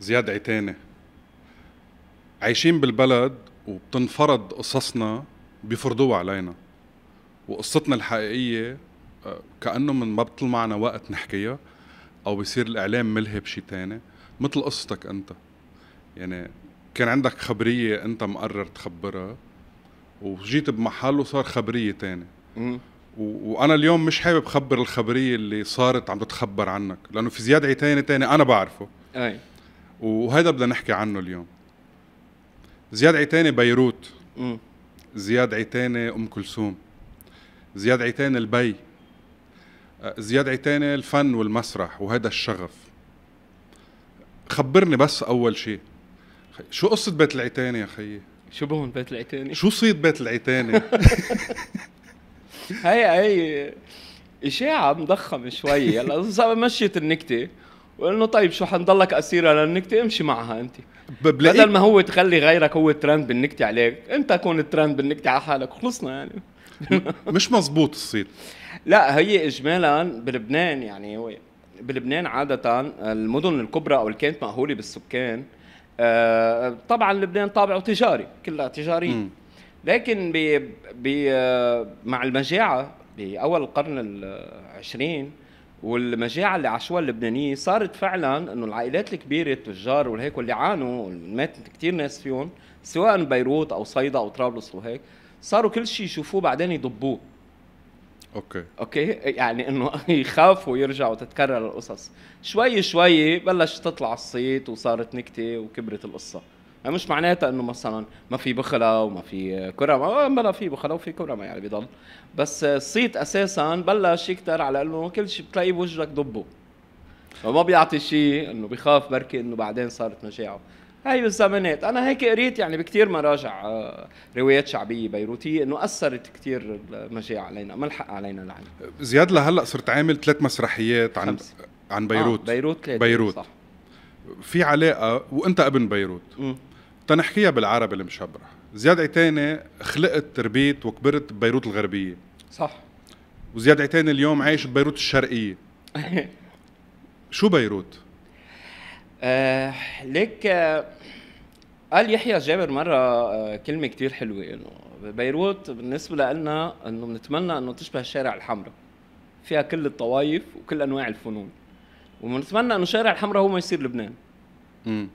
زياد عتانه عايشين بالبلد وبتنفرض قصصنا بيفرضوها علينا وقصتنا الحقيقية آه، كأنه من ما بطل معنا وقت نحكيها أو بيصير الإعلام ملهي بشي تاني مثل قصتك أنت يعني كان عندك خبرية أنت مقرر تخبرها وجيت بمحل وصار خبرية تاني وانا اليوم مش حابب خبر الخبريه اللي صارت عم تتخبر عنك لانه في زياد عيتاني تاني انا بعرفه اي وهذا بدنا نحكي عنه اليوم زياد عيتاني بيروت زياد عيتاني ام كلثوم زياد عيتاني البي آه، زياد عيتاني الفن والمسرح وهذا الشغف خبرني بس اول شيء شو قصه بيت العيتاني يا خيي شو بهون بيت العيتاني شو صيد بيت العيتاني هاي هاي اشاعه مضخمه شوي هلا مشيت النكته وانه طيب شو حنضلك اسيره للنكته امشي معها انت بدل ما هو تخلي غيرك هو ترند بالنكته عليك انت كون ترند بالنكته على حالك خلصنا يعني مش مزبوط الصيت لا هي اجمالا بلبنان يعني هو بلبنان عاده المدن الكبرى او اللي كانت مأهوله بالسكان آه، طبعا لبنان طابعه تجاري كلها تجاريه لكن ب ب آه، مع المجاعه باول القرن العشرين والمجاعه اللي عاشوها اللبنانيه صارت فعلا انه العائلات الكبيره التجار والهيك واللي عانوا مات كثير ناس فيهم سواء بيروت او صيدا او طرابلس وهيك صاروا كل شيء يشوفوه بعدين يضبوه اوكي اوكي يعني انه يخافوا يرجعوا تتكرر القصص شوي شوي بلش تطلع الصيت وصارت نكته وكبرت القصه يعني مش معناتها انه مثلا ما في بخلا وما في كره بلا آه، في بخلا وفي كره يعني بيضل بس الصيت اساسا بلش يكتر على انه كل شيء بتلاقيه بوجهك ضبه فما بيعطي شيء انه بخاف بركي انه بعدين صارت مشاعه هاي بالزمانات انا هيك قريت يعني بكثير مراجع آه، روايات شعبيه بيروتيه انه اثرت كثير المشاعه علينا ما الحق علينا لعنا زياد لهلا صرت عامل ثلاث مسرحيات عن خمس. عن بيروت آه بيروت بيروت صح في علاقه وانت ابن بيروت م. تنحكيها بالعربي المشبرة زياد عتاني خلقت تربيت وكبرت ببيروت الغربية صح وزياد عتاني اليوم عايش ببيروت الشرقية شو بيروت؟ آه ليك آه قال يحيى جابر مرة آه كلمة كتير حلوة انه بيروت بالنسبة لنا انه بنتمنى انه تشبه الشارع الحمراء فيها كل الطوايف وكل انواع الفنون وبنتمنى انه شارع الحمراء هو ما يصير لبنان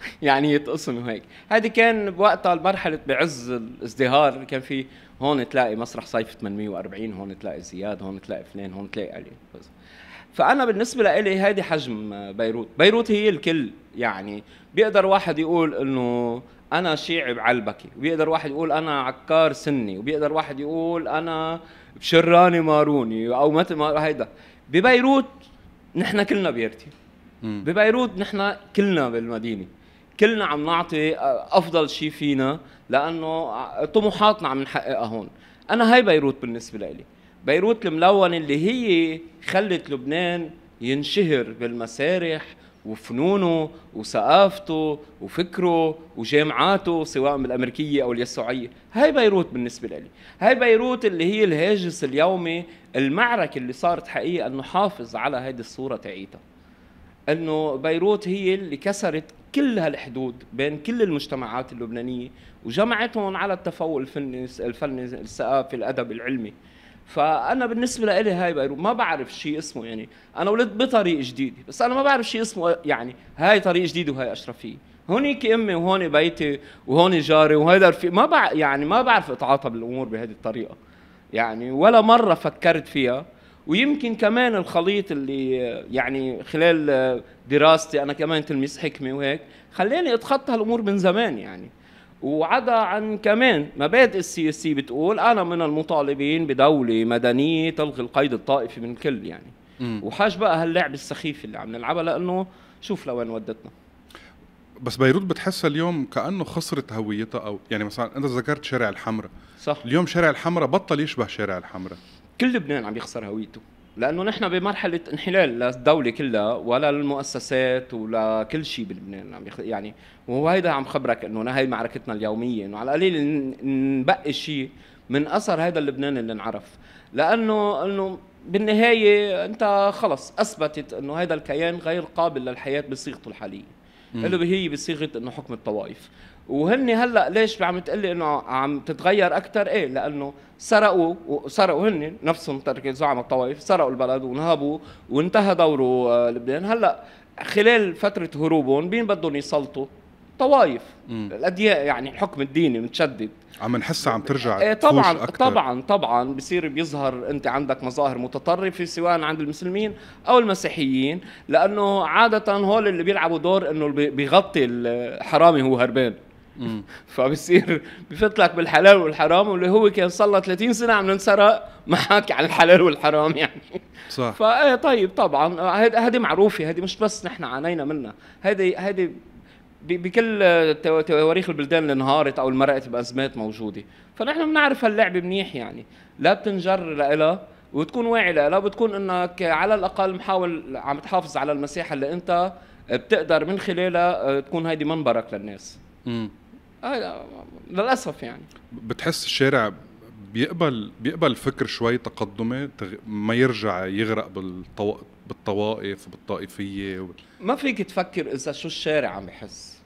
يعني يتقسم هيك هذه كان بوقتها المرحلة بعز الازدهار كان في هون تلاقي مسرح صيف 840 هون تلاقي زياد هون تلاقي فلان هون تلاقي علي فانا بالنسبه لإلي هذه حجم بيروت بيروت هي الكل يعني بيقدر واحد يقول انه انا شيعي بعلبكي وبيقدر واحد يقول انا عكار سني وبيقدر واحد يقول انا بشراني ماروني او مثل ما هيدا ببيروت نحن كلنا بيرتي ببيروت نحن كلنا بالمدينه كلنا عم نعطي آه، افضل شيء فينا لانه آه، طموحاتنا عم نحققها هون انا هاي بيروت بالنسبه لي بيروت الملونه اللي هي خلت لبنان ينشهر بالمسارح وفنونه وثقافته وفكره وجامعاته سواء بالامريكيه او اليسوعيه، هاي بيروت بالنسبه لي، هاي بيروت اللي هي الهاجس اليومي المعركه اللي صارت حقيقه انه حافظ على هيدي الصوره تعيتها. انه بيروت هي اللي كسرت كل هالحدود بين كل المجتمعات اللبنانيه وجمعتهم على التفوق الفني الفني الثقافي الادب العلمي فانا بالنسبه لي هاي بيروت ما بعرف شيء اسمه يعني انا ولدت بطريق جديد بس انا ما بعرف شيء اسمه يعني هاي طريق جديد وهاي اشرفيه هونيك امي وهون بيتي وهون جاري وهيدا رفيق ما بع... يعني ما بعرف اتعاطى بالامور بهذه الطريقه يعني ولا مره فكرت فيها ويمكن كمان الخليط اللي يعني خلال دراستي انا كمان تلميذ حكمه وهيك خلاني اتخطى هالامور من زمان يعني وعدا عن كمان مبادئ السي اس سي بتقول انا من المطالبين بدوله مدنيه تلغي القيد الطائفي من الكل يعني وحاج بقى هاللعب السخيف اللي عم نلعبها لانه شوف لوين ودتنا بس بيروت بتحسها اليوم كانه خسرت هويتها او يعني مثلا انت ذكرت شارع الحمراء صح اليوم شارع الحمراء بطل يشبه شارع الحمراء كل لبنان عم يخسر هويته لانه نحن بمرحله انحلال للدوله كلها ولا للمؤسسات ولا كل شيء بلبنان عم يخ... يعني وهيدا عم خبرك انه هي معركتنا اليوميه انه على القليل نبقي شيء من اثر هذا اللبنان اللي انعرف لانه انه بالنهايه انت خلص اثبتت انه هذا الكيان غير قابل للحياه بصيغته الحاليه اللي هي بصيغه انه حكم الطوائف وهن هلا ليش عم تقلي انه عم تتغير اكثر ايه لانه سرقوا سرقوا هن نفسهم تركي زعماء الطوائف سرقوا البلد ونهبوا وانتهى دوره آه، لبنان هلا خلال فتره هروبهم مين بدهم يسلطوا طوائف الادياء يعني الحكم الديني متشدد عم نحسها عم ترجع ايه طبعا طبعا طبعا بصير بيظهر انت عندك مظاهر متطرفه سواء عند المسلمين او المسيحيين لانه عاده هول اللي بيلعبوا دور انه بيغطي الحرامي هو هربان فبصير بفت لك بالحلال والحرام واللي هو كان صار له 30 سنه عم ننسرق معك عن الحلال والحرام يعني صح فايه طيب طبعا هذه معروفه هذه مش بس نحن عانينا منها هذه هذه بكل تواريخ البلدان اللي انهارت او مرقت بازمات موجوده فنحن بنعرف هاللعبه منيح يعني لا بتنجر لها وتكون واعي لها بتكون انك على الاقل محاول عم تحافظ على المساحه اللي انت بتقدر من خلالها آه، تكون هيدي منبرك للناس امم آه، للاسف يعني بتحس الشارع بيقبل بيقبل فكر شوي تقدمي ما يرجع يغرق بالطو... بالطوائف وبالطائفيه و... ما فيك تفكر اذا شو الشارع عم بحس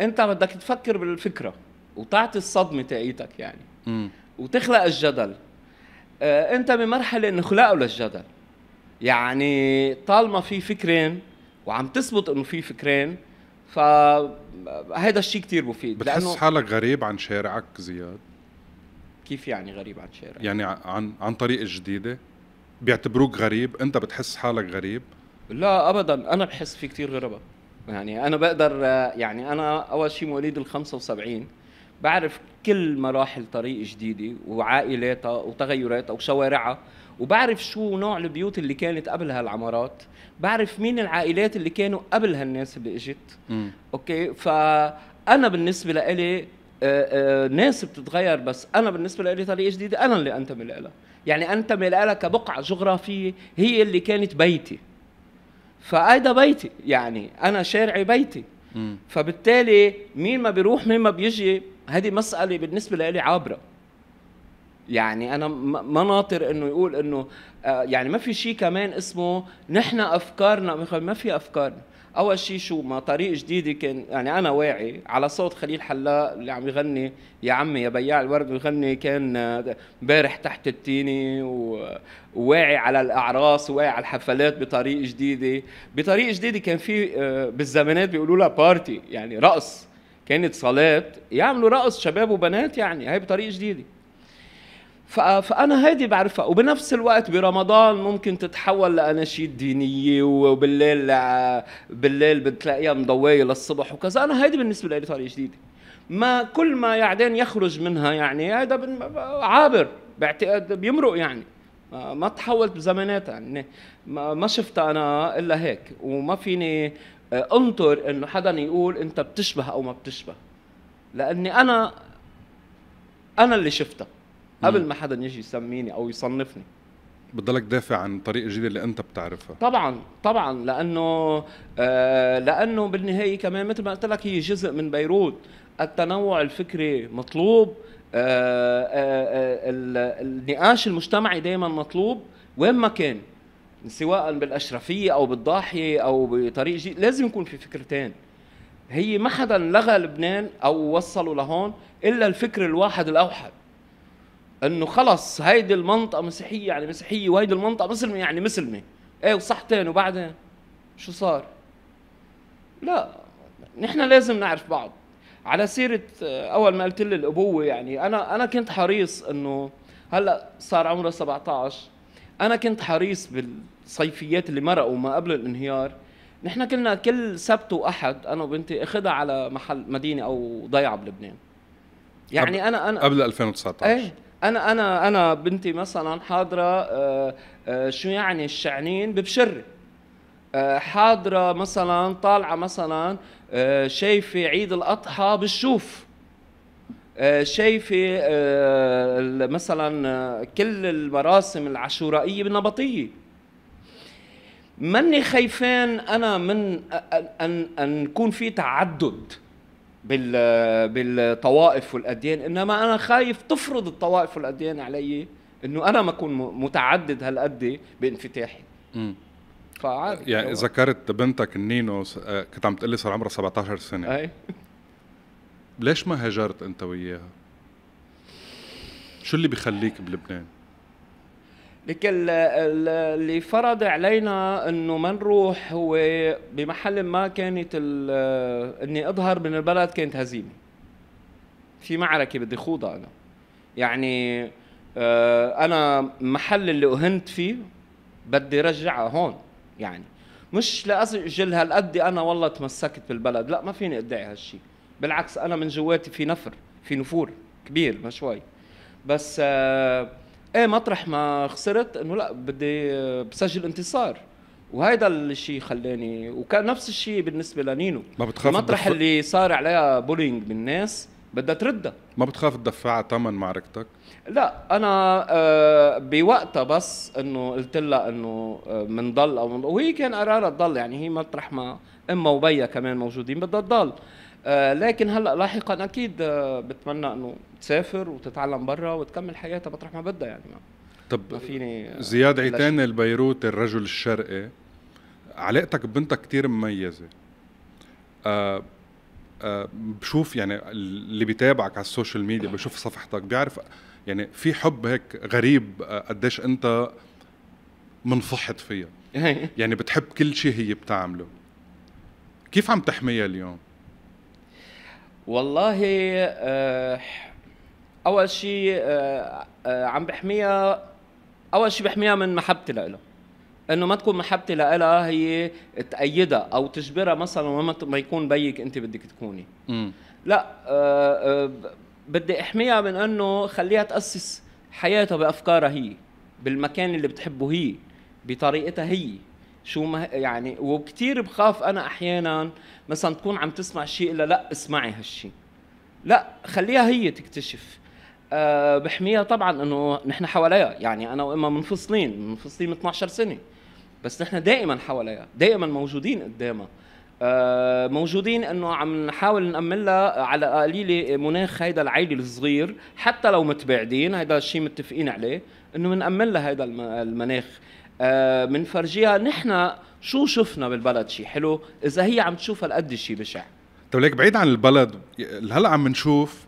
انت بدك تفكر بالفكره وتعطي الصدمه تاعيتك يعني م. وتخلق الجدل آه انت بمرحله انه خلقوا للجدل يعني طالما في فكرين وعم تثبت انه في فكرين ف هذا الشيء كتير مفيد بتحس لأنه حالك غريب عن شارعك زياد كيف يعني غريب عن شارعك يعني عن عن طريق جديده بيعتبروك غريب انت بتحس حالك غريب لا ابدا انا بحس في كتير غربه يعني انا بقدر يعني انا اول شيء مواليد ال 75 بعرف كل مراحل طريق جديده وعائلاتها وتغيراتها وشوارعها وبعرف شو نوع البيوت اللي كانت قبل هالعمارات بعرف مين العائلات اللي كانوا قبل هالناس اللي اجت اوكي فانا بالنسبه لإلي آه، آه، ناس بتتغير بس انا بالنسبه لإلي طريقه جديده انا اللي انتمي لها يعني انتمي لها كبقعه جغرافيه هي اللي كانت بيتي فهيدا بيتي يعني انا شارعي بيتي مم. فبالتالي مين ما بيروح مين ما بيجي هذه مساله بالنسبه لي عابره يعني انا ما ناطر انه يقول انه آه، يعني ما في شيء كمان اسمه نحن افكارنا ما في افكار اول شيء شو ما طريق جديده كان يعني انا واعي على صوت خليل حلاق اللي عم يغني يا عمي يا بياع الورد بيغني كان امبارح آه، تحت التيني وواعي على الاعراس وواعي على الحفلات بطريق جديده بطريق جديده كان في آه، بالزمانات بيقولوا لها بارتي يعني رقص كانت صلاه يعملوا رقص شباب وبنات يعني هاي بطريق جديده فانا هيدي بعرفها وبنفس الوقت برمضان ممكن تتحول لاناشيد دينيه وبالليل آه، بالليل بتلاقيها مضويه للصبح وكذا انا هيدي بالنسبه لي طريقه جديده ما كل ما يعدين يخرج منها يعني هذا عابر بعتقد بيمرق يعني ما تحولت بزماناتها يعني ما شفتها انا الا هيك وما فيني آه، انطر انه حدا يقول انت بتشبه او ما بتشبه لاني انا انا اللي شفتها قبل ما حدا يجي يسميني او يصنفني بتضلك دافع عن طريق الجديد اللي انت بتعرفها طبعا طبعا لانه آه لانه بالنهايه كمان مثل ما قلت لك هي جزء من بيروت التنوع الفكري مطلوب آه آه, آه، النقاش المجتمعي دائما مطلوب وين ما كان سواء بالاشرفيه او بالضاحيه او بطريق جديد لازم يكون في فكرتين هي ما حدا لغى لبنان او وصلوا لهون الا الفكر الواحد الاوحد انه خلص هيدي المنطقه مسيحيه يعني مسيحيه وهيدي المنطقه مسلمه يعني مسلمه ايه وصحتين وبعدين شو صار لا نحن لازم نعرف بعض على سيره آه، اول ما قلت لي الابوه يعني انا انا كنت حريص انه هلا صار عمره 17 انا كنت حريص بالصيفيات اللي مرقوا ما قبل الانهيار نحن كنا كل سبت واحد انا وبنتي اخذها على محل مدينه او ضيعه بلبنان يعني انا انا قبل 2019 ايه انا انا انا بنتي مثلا حاضره آه، آه، شو يعني الشعنين ببشري آه، حاضره مثلا طالعه مثلا شايفه عيد الاضحى بالشوف شايفه مثلا كل المراسم العاشورائيه بالنبطيه ماني خايفان انا من ان ان يكون في تعدد بال بالطوائف والاديان انما انا خايف تفرض الطوائف والاديان علي انه انا ما اكون متعدد هالقد بانفتاحي امم فعادي يعني ذكرت بنتك النينو آه، كنت عم تقلي صار عمرها 17 سنه اي ليش ما هاجرت انت وياها؟ شو اللي بخليك بلبنان؟ لكن اللي فرض علينا انه ما نروح هو بمحل ما كانت اني اظهر من البلد كانت هزيمه في معركه بدي خوضها انا يعني آه، انا محل اللي اهنت فيه بدي رجعها هون يعني مش لاسجل هالقد انا والله تمسكت بالبلد لا ما فيني ادعي هالشيء بالعكس انا من جواتي في نفر في نفور كبير ما شوي بس آه ايه مطرح ما خسرت انه لا بدي آه، بسجل انتصار وهيدا الشيء خلاني وكان نفس الشيء بالنسبه لنينو ما بتخاف المطرح الدف... اللي صار عليها بولينج من الناس بدها تردها ما بتخاف تدفعها ثمن معركتك؟ لا انا آه بوقتها بس انه قلت لها انه بنضل آه، او منضل. وهي كان قرارها تضل يعني هي مطرح ما امها وبيها كمان موجودين بدها تضل آه، لكن هلا لاحقا اكيد آه، بتمنى انه تسافر وتتعلم برا وتكمل حياتها مطرح ما بدها يعني ما طب ما فيني آه، زياد عيتان البيروت الرجل الشرقي علاقتك ببنتك كتير مميزه آه آه بشوف يعني اللي بيتابعك على السوشيال ميديا بشوف صفحتك بيعرف يعني في حب هيك غريب قديش انت منفحط فيها يعني بتحب كل شيء هي بتعمله كيف عم تحميها اليوم والله آه، اول شيء آه، آه، عم بحميها اول شيء بحميها من محبتي لها انه ما تكون محبتي لها هي تأيدها او تجبرها مثلا ما يكون بيك انت بدك تكوني م. لا بدي احميها من انه خليها تاسس حياتها بافكارها هي بالمكان اللي بتحبه هي بطريقتها هي شو ما يعني وكثير بخاف انا احيانا مثلا تكون عم تسمع شيء الا لا اسمعي هالشيء لا خليها هي تكتشف أه بحميها طبعا انه نحن حواليها يعني انا واما منفصلين منفصلين من 12 سنه بس نحن دائما حواليها دائما موجودين قدامها أه موجودين انه عم نحاول نامن لها على قليله مناخ هيدا العيلة الصغير حتى لو متباعدين هيدا الشيء متفقين عليه انه بنامن لها هيدا المناخ بنفرجيها آه، نحن شو شفنا بالبلد شيء حلو اذا هي عم تشوف هالقد شيء بشع طيب ليك بعيد عن البلد هلا عم نشوف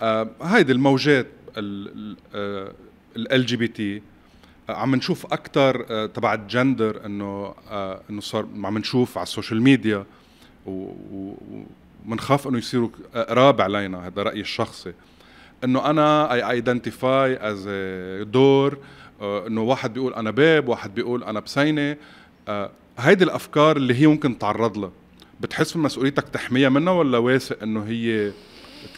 آه، هيدي الموجات ال جي بي تي عم نشوف اكثر آه، تبع الجندر انه انه صار عم نشوف على السوشيال ميديا ومنخاف انه يصيروا قراب علينا هذا رايي الشخصي انه انا اي ايدنتيفاي از دور آه، انه واحد بيقول انا باب واحد بيقول انا بسينه آه، هيدي الافكار اللي هي ممكن تتعرض لها بتحس من مسؤوليتك تحميها منها ولا واثق انه هي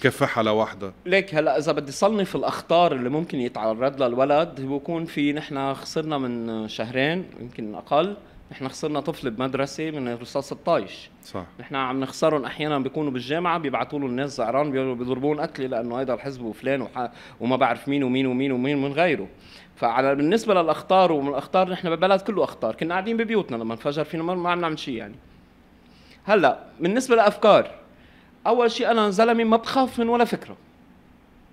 تكفح على واحدة ليك هلا اذا بدي صنف الاخطار اللي ممكن يتعرض لها الولد بكون في نحن خسرنا من شهرين يمكن اقل نحن خسرنا طفل بمدرسه من رصاص الطايش صح نحن عم نخسرهم احيانا بيكونوا بالجامعه بيبعثوا له الناس زعران بيضربون قتله لانه هيدا الحزب وفلان وح... وما بعرف مين ومين ومين ومين من غيره فعلى بالنسبه للاخطار ومن الاخطار نحن بالبلد كله اخطار كنا قاعدين ببيوتنا لما انفجر فينا ما عم نعمل شيء يعني هلا بالنسبه لافكار اول شيء انا زلمه ما بخاف من ولا فكره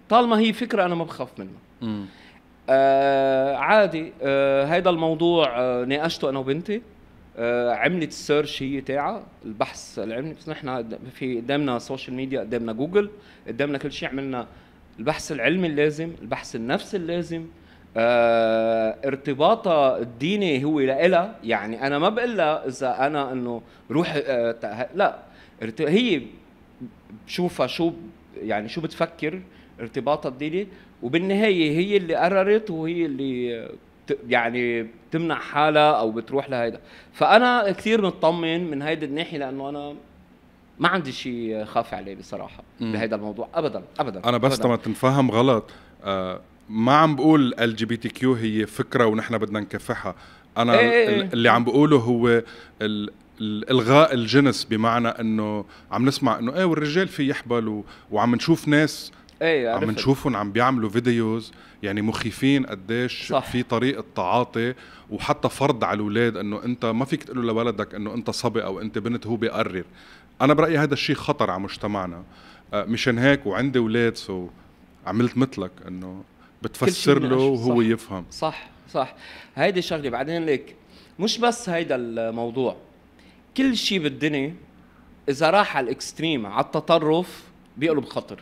طالما هي فكره انا ما بخاف منها آه عادي آه هيدا الموضوع آه ناقشته انا وبنتي آه عملت السيرش هي تاعها البحث اللي عملت بس نحن في قدامنا سوشيال ميديا قدامنا جوجل قدامنا كل شيء عملنا البحث العلمي اللازم البحث النفسي اللازم آه ارتباطها الديني هو لإلها يعني انا ما بقول لها اذا انا انه روح آه لا هي بشوفها شو يعني شو بتفكر ارتباطها الديني وبالنهايه هي اللي قررت وهي اللي يعني بتمنع حالها او بتروح لهيدا فانا كثير مطمن من هيدي الناحيه لانه انا ما عندي شيء خاف عليه بصراحه بهيدا الموضوع ابدا ابدا انا بس تنفهم غلط آه ما عم بقول ال جي بي تي كيو هي فكره ونحن بدنا نكافحها انا إيه. إيه،, إيه. اللي عم بقوله هو الغاء الجنس بمعنى انه عم نسمع انه ايه والرجال في يحبل و... وعم نشوف ناس ايه عم نشوفهم عم بيعملوا فيديوز يعني مخيفين قديش صح. في طريقه تعاطي وحتى فرض على الاولاد انه انت ما فيك تقول لولدك انه انت صبي او انت بنت هو بيقرر انا برايي هذا الشيء خطر على مجتمعنا آه، مشان هيك وعندي اولاد سو عملت مثلك انه بتفسر له وهو يفهم صح صح هيدي شغله بعدين لك مش بس هيدا الموضوع كل شيء بالدنيا اذا راح على الاكستريم على التطرف بيقلب خطر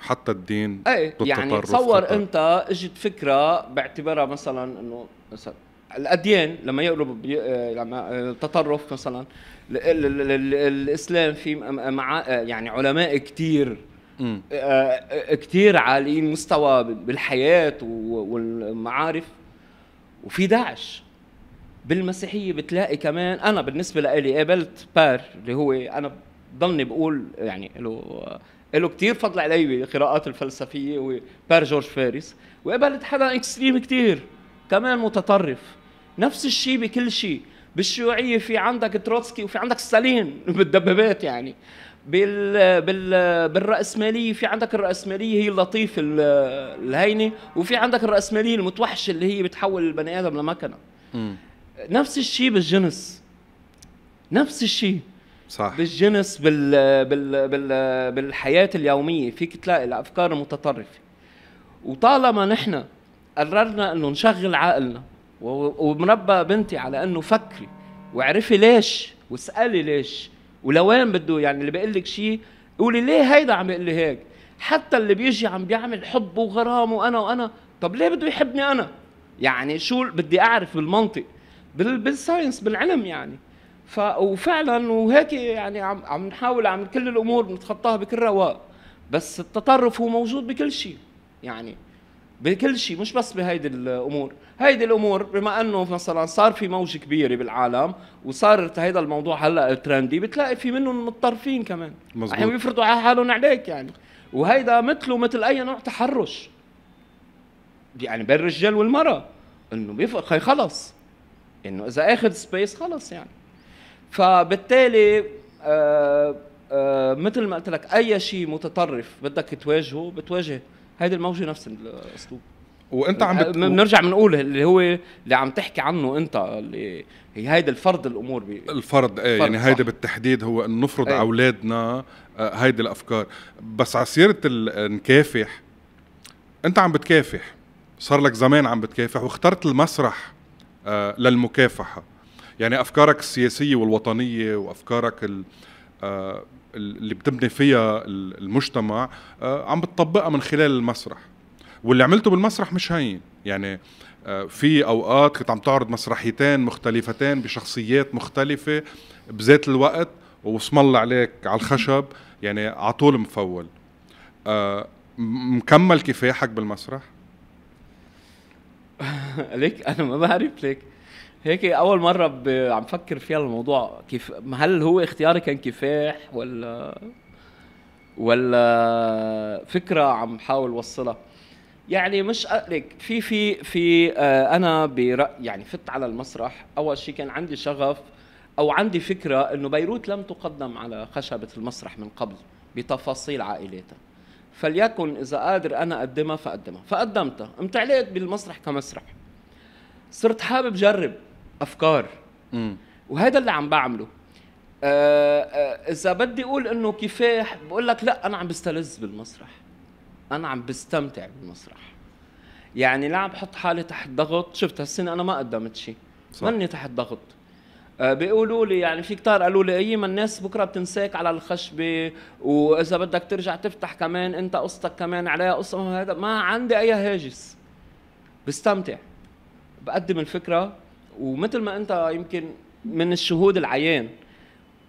حتى الدين ايه يعني تصور خطر. انت اجت فكره بعتبرها مثلا انه مثلا الاديان لما يقلب آه، لما آه، التطرف مثلا الاسلام في مع آه، يعني علماء كثير آه، آه، كتير عاليين مستوى بالحياه والمعارف وفي داعش بالمسيحيه بتلاقي كمان انا بالنسبه لإلي قابلت بار اللي هو انا بضلني بقول يعني له له كثير فضل علي بالقراءات الفلسفيه وبير جورج فارس وقابلت حدا اكستريم كثير كمان متطرف نفس الشيء بكل شيء بالشيوعيه في عندك تروتسكي وفي عندك ستالين بالدبابات يعني بال بال بالراسماليه في عندك الراسماليه هي اللطيفه الهينه وفي عندك الراسماليه المتوحشه اللي هي بتحول البني ادم لمكنه نفس الشيء بالجنس نفس الشيء صح بالجنس بال بال بال بالحياه اليوميه فيك تلاقي الافكار المتطرفه وطالما نحن قررنا انه نشغل عقلنا ومربى بنتي على انه فكري وعرفي ليش واسالي ليش ولوين بده يعني اللي بيقول لك شيء قولي ليه هيدا عم يقول لي هيك حتى اللي بيجي عم بيعمل حب وغرام وانا وانا طب ليه بده يحبني انا يعني شو بدي اعرف بالمنطق بالساينس بالعلم يعني ف وفعلا وهيك يعني عم عم نحاول عم كل الامور نتخطاها بكل رواق بس التطرف هو موجود بكل شيء يعني بكل شيء مش بس بهيدي الامور هيدي الامور بما انه مثلا صار في موجه كبيره بالعالم وصار هيدا الموضوع هلا ترندي بتلاقي في منهم متطرفين كمان مزبوط عم يفرضوا على حالهم عليك يعني وهيدا مثله مثل اي نوع تحرش يعني بين الرجال والمراه انه بيفرق خلص انه اذا اخذ سبيس خلص يعني فبالتالي آه آه مثل ما قلت لك اي شيء متطرف بدك تواجهه بتواجه هيدي الموجه نفس الاسلوب وانت عم بت... بنرجع بنقول اللي هو اللي عم تحكي عنه انت اللي هي هيدا الفرض الامور بي... الفرض ايه يعني هيدا بالتحديد هو انه نفرض ايه. على اولادنا آه، هيدي الافكار بس على سيره النكافح انت عم بتكافح صار لك زمان عم بتكافح واخترت المسرح آه، للمكافحه يعني افكارك السياسيه والوطنيه وافكارك ال... آه اللي بتبني فيها المجتمع آه، عم بتطبقها من خلال المسرح واللي عملته بالمسرح مش هين يعني آه، في اوقات كنت عم تعرض مسرحيتين مختلفتين بشخصيات مختلفه بذات الوقت واسم الله عليك على الخشب يعني على طول مفول آه، مكمل كفاحك بالمسرح ليك انا ما بعرف ليك هيك اول مره ب... عم فكر فيها الموضوع كيف هل هو اختياري كان كفاح ولا ولا فكره عم حاول اوصلها يعني مش لك في في في آه، انا برأي يعني فت على المسرح اول شيء كان عندي شغف او عندي فكره انه بيروت لم تقدم على خشبه المسرح من قبل بتفاصيل عائلتها فليكن اذا قادر انا اقدمها فاقدمها فقدمتها امتعلقت بالمسرح كمسرح صرت حابب جرب افكار م. وهذا اللي عم بعمله آه آه اذا بدي اقول انه كفاح بقول لك لا انا عم بستلذ بالمسرح انا عم بستمتع بالمسرح يعني لا عم بحط حالي تحت ضغط شفت هالسنه انا ما قدمت شيء ماني تحت ضغط آه بيقولوا لي يعني في كتار قالوا لي ايما الناس بكره بتنساك على الخشبه واذا بدك ترجع تفتح كمان انت قصتك كمان عليها قصه هذا ما عندي اي هاجس بستمتع بقدم الفكره ومثل ما انت يمكن من الشهود العيان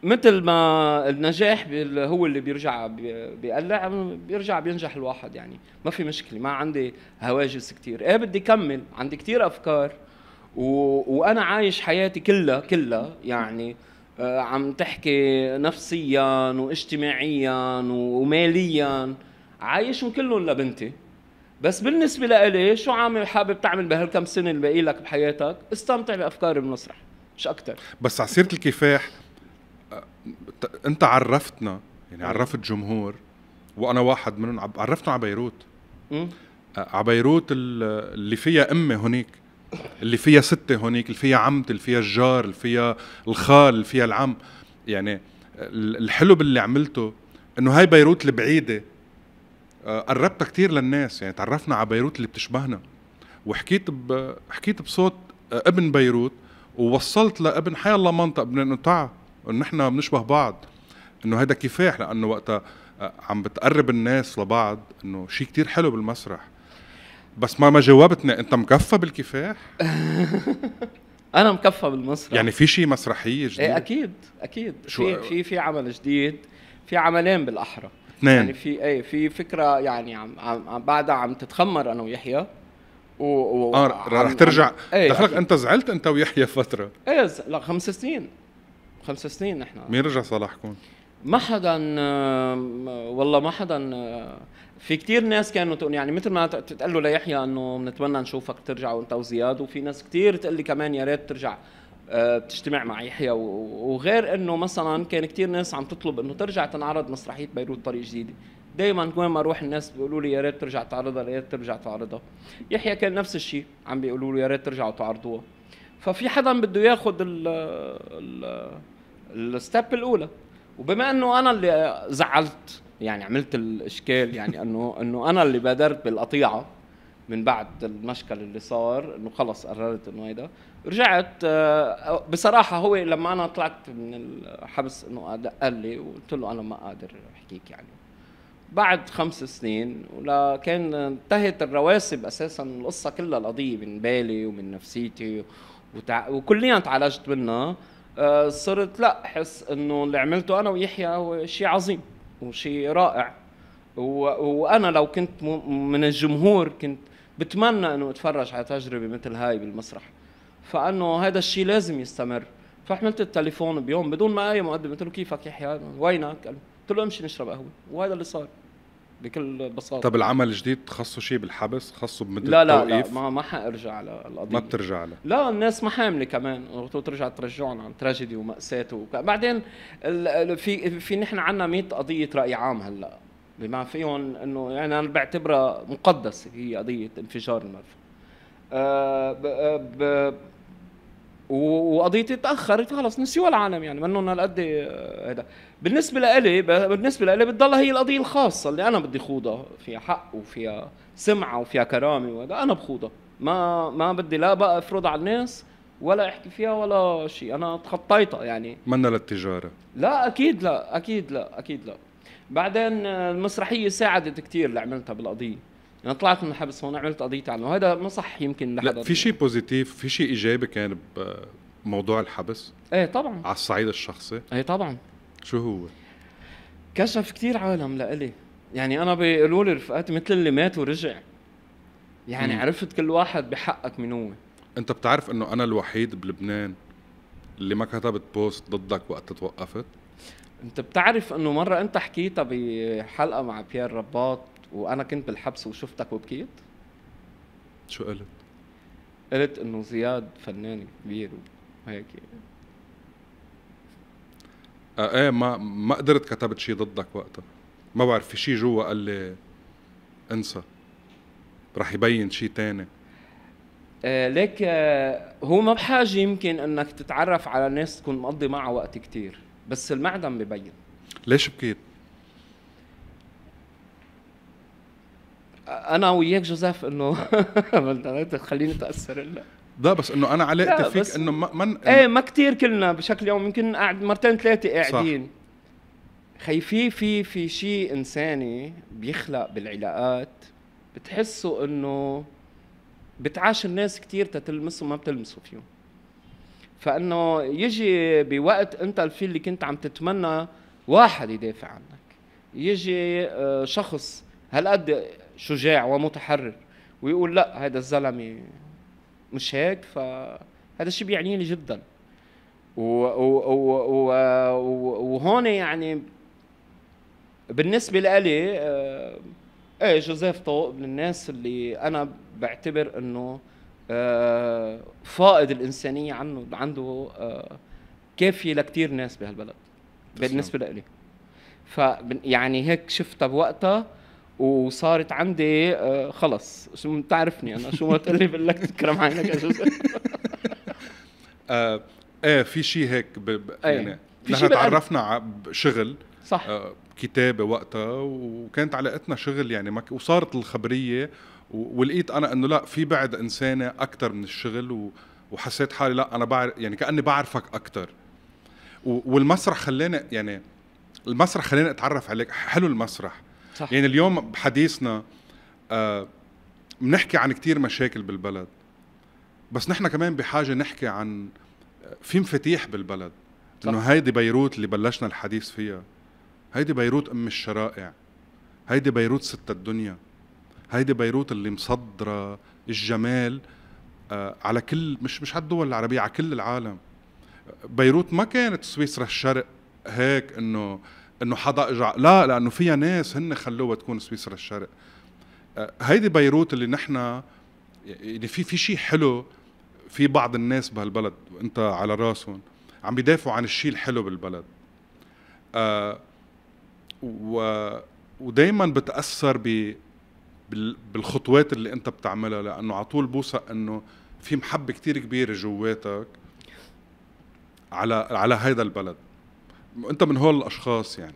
مثل ما النجاح هو اللي بيرجع بيقلع بيرجع بينجح الواحد يعني ما في مشكله ما عندي هواجس كثير ايه بدي كمل عندي كثير افكار و... وانا عايش حياتي كلها كلها يعني آه، عم تحكي نفسيا واجتماعيا وماليا عايشهم كلهم لبنتي بس بالنسبه لإلي شو عم حابب تعمل بهالكم سنه اللي باقي لك بحياتك استمتع بافكاري المسرح مش اكثر بس على سيره الكفاح انت عرفتنا يعني عرفت جمهور وانا واحد منهم عرفتنا على بيروت على بيروت اللي فيها امي هنيك اللي فيها ستة هنيك اللي فيها عمت اللي فيها الجار اللي فيها الخال اللي فيها العم يعني الحلو باللي عملته انه هاي بيروت البعيده آه، قربتها كتير للناس يعني تعرفنا على بيروت اللي بتشبهنا وحكيت ب... حكيت بصوت آه، ابن بيروت ووصلت لابن حي الله منطق انه تعا انه احنا بنشبه بعض انه هذا كفاح لانه وقتها آه، عم بتقرب الناس لبعض انه شيء كتير حلو بالمسرح بس ما ما جاوبتني انت مكفى بالكفاح انا مكفى بالمسرح يعني في شيء مسرحيه جديد ايه اكيد اكيد شو في في في عمل جديد في عملين بالاحرى اثنين يعني في اي في فكره يعني عم عم بعدها عم تتخمر انا ويحيى و, و اه رح ترجع إيه، دخلك انت زعلت انت ويحيى فتره ايه لا خمس سنين خمس سنين نحن مين رجع صلاحكم؟ ما حدا والله ما حدا في كتير ناس كانوا تقول يعني مثل ما تقول له ليحيى انه بنتمنى نشوفك ترجع وانت وزياد وفي ناس كتير تقول لي كمان يا ريت ترجع آه، بتجتمع مع يحيى وغير انه مثلا كان كثير ناس عم تطلب انه ترجع تنعرض مسرحيه بيروت طريق جديده دائما وين ما اروح الناس بيقولوا لي يا ريت ترجع تعرضها يا ريت ترجع تعرضها يحيى كان نفس الشيء عم بيقولوا له يا ريت ترجعوا تعرضوها ففي حدا بده ياخذ ال الستيب الاولى وبما انه انا اللي زعلت يعني عملت الاشكال يعني انه انه انا اللي بادرت بالقطيعه من بعد المشكل اللي صار انه خلص قررت انه هيدا رجعت آه، بصراحه هو لما انا طلعت من الحبس انه قال لي وقلت له انا ما قادر احكيك يعني بعد خمس سنين ولا كان انتهت الرواسب اساسا القصه كلها القضيه من بالي ومن نفسيتي وتع... وكليا تعالجت منها آه، صرت لا احس انه اللي عملته انا ويحيى هو شيء عظيم وشيء رائع و... وانا لو كنت م... من الجمهور كنت بتمنى انه اتفرج على تجربه مثل هاي بالمسرح فانه هذا الشيء لازم يستمر فحملت التليفون بيوم بدون ما اي مقدم قلت له كيفك يحيى وينك قلت له امشي نشرب قهوه وهذا اللي صار بكل بساطه طب العمل الجديد خصه شيء بالحبس خصه بمدة لا لا لا ما ما حارجع على القضيه ما بترجع له لا الناس ما حامله كمان ترجع ترجعنا عن تراجيدي وماساته وبعدين في في نحن عندنا 100 قضيه راي عام هلا بما فيهم انه يعني انا بعتبرها مقدسه هي قضيه انفجار المرفأ أه, آه، وقضيتي تاخرت خلص نسيوها العالم يعني منهم هالقد هذا إيه، آه، بالنسبه لإلي بالنسبه لإلي بتضلها هي القضيه الخاصه اللي انا بدي خوضها فيها حق وفيها سمعه وفيها كرامه وهذا انا بخوضها ما ما بدي لا بقى افرض على الناس ولا احكي فيها ولا شيء انا تخطيتها يعني منا للتجاره لا اكيد لا اكيد لا اكيد لا بعدين آه، المسرحيه ساعدت كثير اللي عملتها بالقضيه انا طلعت من الحبس هون عملت قضيه عنه وهذا ما صح يمكن لحدا لا في شيء بوزيتيف في شيء ايجابي كان بموضوع الحبس ايه طبعا على الصعيد الشخصي ايه طبعا شو هو كشف كثير عالم لإلي يعني انا بيقولوا لي رفقاتي مثل اللي مات ورجع يعني م. عرفت كل واحد بحقك من هو انت بتعرف انه انا الوحيد بلبنان اللي ما كتبت بوست ضدك وقت توقفت انت بتعرف انه مره انت حكيتها بحلقه مع بيير رباط وانا كنت بالحبس وشفتك وبكيت شو قلت؟ قلت انه زياد فنان كبير وهيك آه، ايه ما ما قدرت كتبت شيء ضدك وقتها ما بعرف في شيء جوا قال لي انسى رح يبين شيء تاني آه، ليك آه، هو ما بحاجه يمكن انك تتعرف على ناس تكون مقضي معها وقت كتير بس المعدن ببين ليش بكيت؟ انا وياك جوزيف انه تخليني اتاثر لا لا بس انه انا علاقتي فيك انه ما من ايه ما كثير كلنا بشكل يومي يمكن قاعد مرتين ثلاثه قاعدين خيفي في في شيء انساني بيخلق بالعلاقات بتحسوا انه بتعاش الناس كثير تتلمسوا ما بتلمسوا فيهم فانه يجي بوقت انت الفيل اللي كنت عم تتمنى واحد يدافع عنك يجي آه، شخص هالقد شجاع ومتحرر ويقول لا هذا الزلمه مش هيك فهذا الشيء بيعني لي جدا وهون يعني بالنسبه لإلي آه، ايه جوزيف طوق من الناس اللي انا بعتبر انه آه، فائض الانسانيه عنه عنده آه، كافيه لكثير ناس بهالبلد بالنسبه لإلي ف يعني هيك شفتها بوقتها وصارت عندي آه، خلص شو بتعرفني انا شو ما تقول لي بقول لك تكرم عينك آه، ايه في شيء هيك إيه. يعني نحن تعرفنا على شغل صح آه، كتابه وقتها وكانت علاقتنا شغل يعني ما وصارت الخبريه ولقيت انا انه لا في بعد انسانه اكثر من الشغل و وحسيت حالي لا انا بعرف يعني كاني بعرفك اكثر والمسرح خلاني يعني المسرح خلاني اتعرف عليك حلو المسرح صح. يعني اليوم بحديثنا آه، بنحكي عن كتير مشاكل بالبلد بس نحن كمان بحاجه نحكي عن آه، في مفاتيح بالبلد انه هيدي بيروت اللي بلشنا الحديث فيها هيدي بيروت ام الشرائع هيدي بيروت ستة الدنيا هيدي بيروت اللي مصدرة الجمال آه، على كل مش مش على الدول العربية على كل العالم بيروت ما كانت سويسرا الشرق هيك انه انه حدا اجى لا لانه فيها ناس هن خلوها تكون سويسرا الشرق آه، هيدي بيروت اللي نحن يعني في في شيء حلو في بعض الناس بهالبلد انت على راسهم عم بيدافعوا عن الشيء الحلو بالبلد آه و ودائما بتاثر ب بالخطوات اللي انت بتعملها لانه على طول بوثق انه في محبه كتير كبيره جواتك على على هيدا البلد انت من هول الاشخاص يعني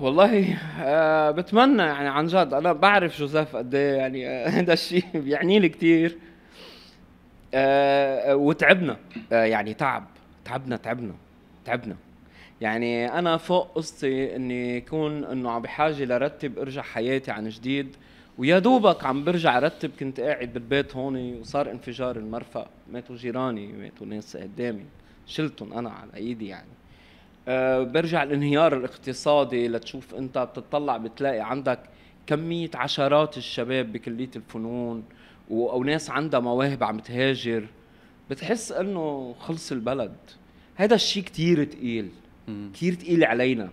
والله آه بتمنى يعني عن جد انا بعرف جوزيف قد ايه يعني آه، هذا الشيء بيعني لي كثير آه وتعبنا آه يعني تعب تعبنا تعبنا تعبنا يعني انا فوق قصتي اني يكون انه عم بحاجه لرتب ارجع حياتي عن جديد ويا دوبك عم برجع رتب كنت قاعد بالبيت هون وصار انفجار المرفأ ماتوا جيراني ماتوا ناس قدامي شلتهم انا على ايدي يعني آه، برجع الانهيار الاقتصادي لتشوف انت بتطلع بتلاقي عندك كمية عشرات الشباب بكلية الفنون او ناس عندها مواهب عم تهاجر بتحس انه خلص البلد هذا الشيء كثير ثقيل كثير ثقيل علينا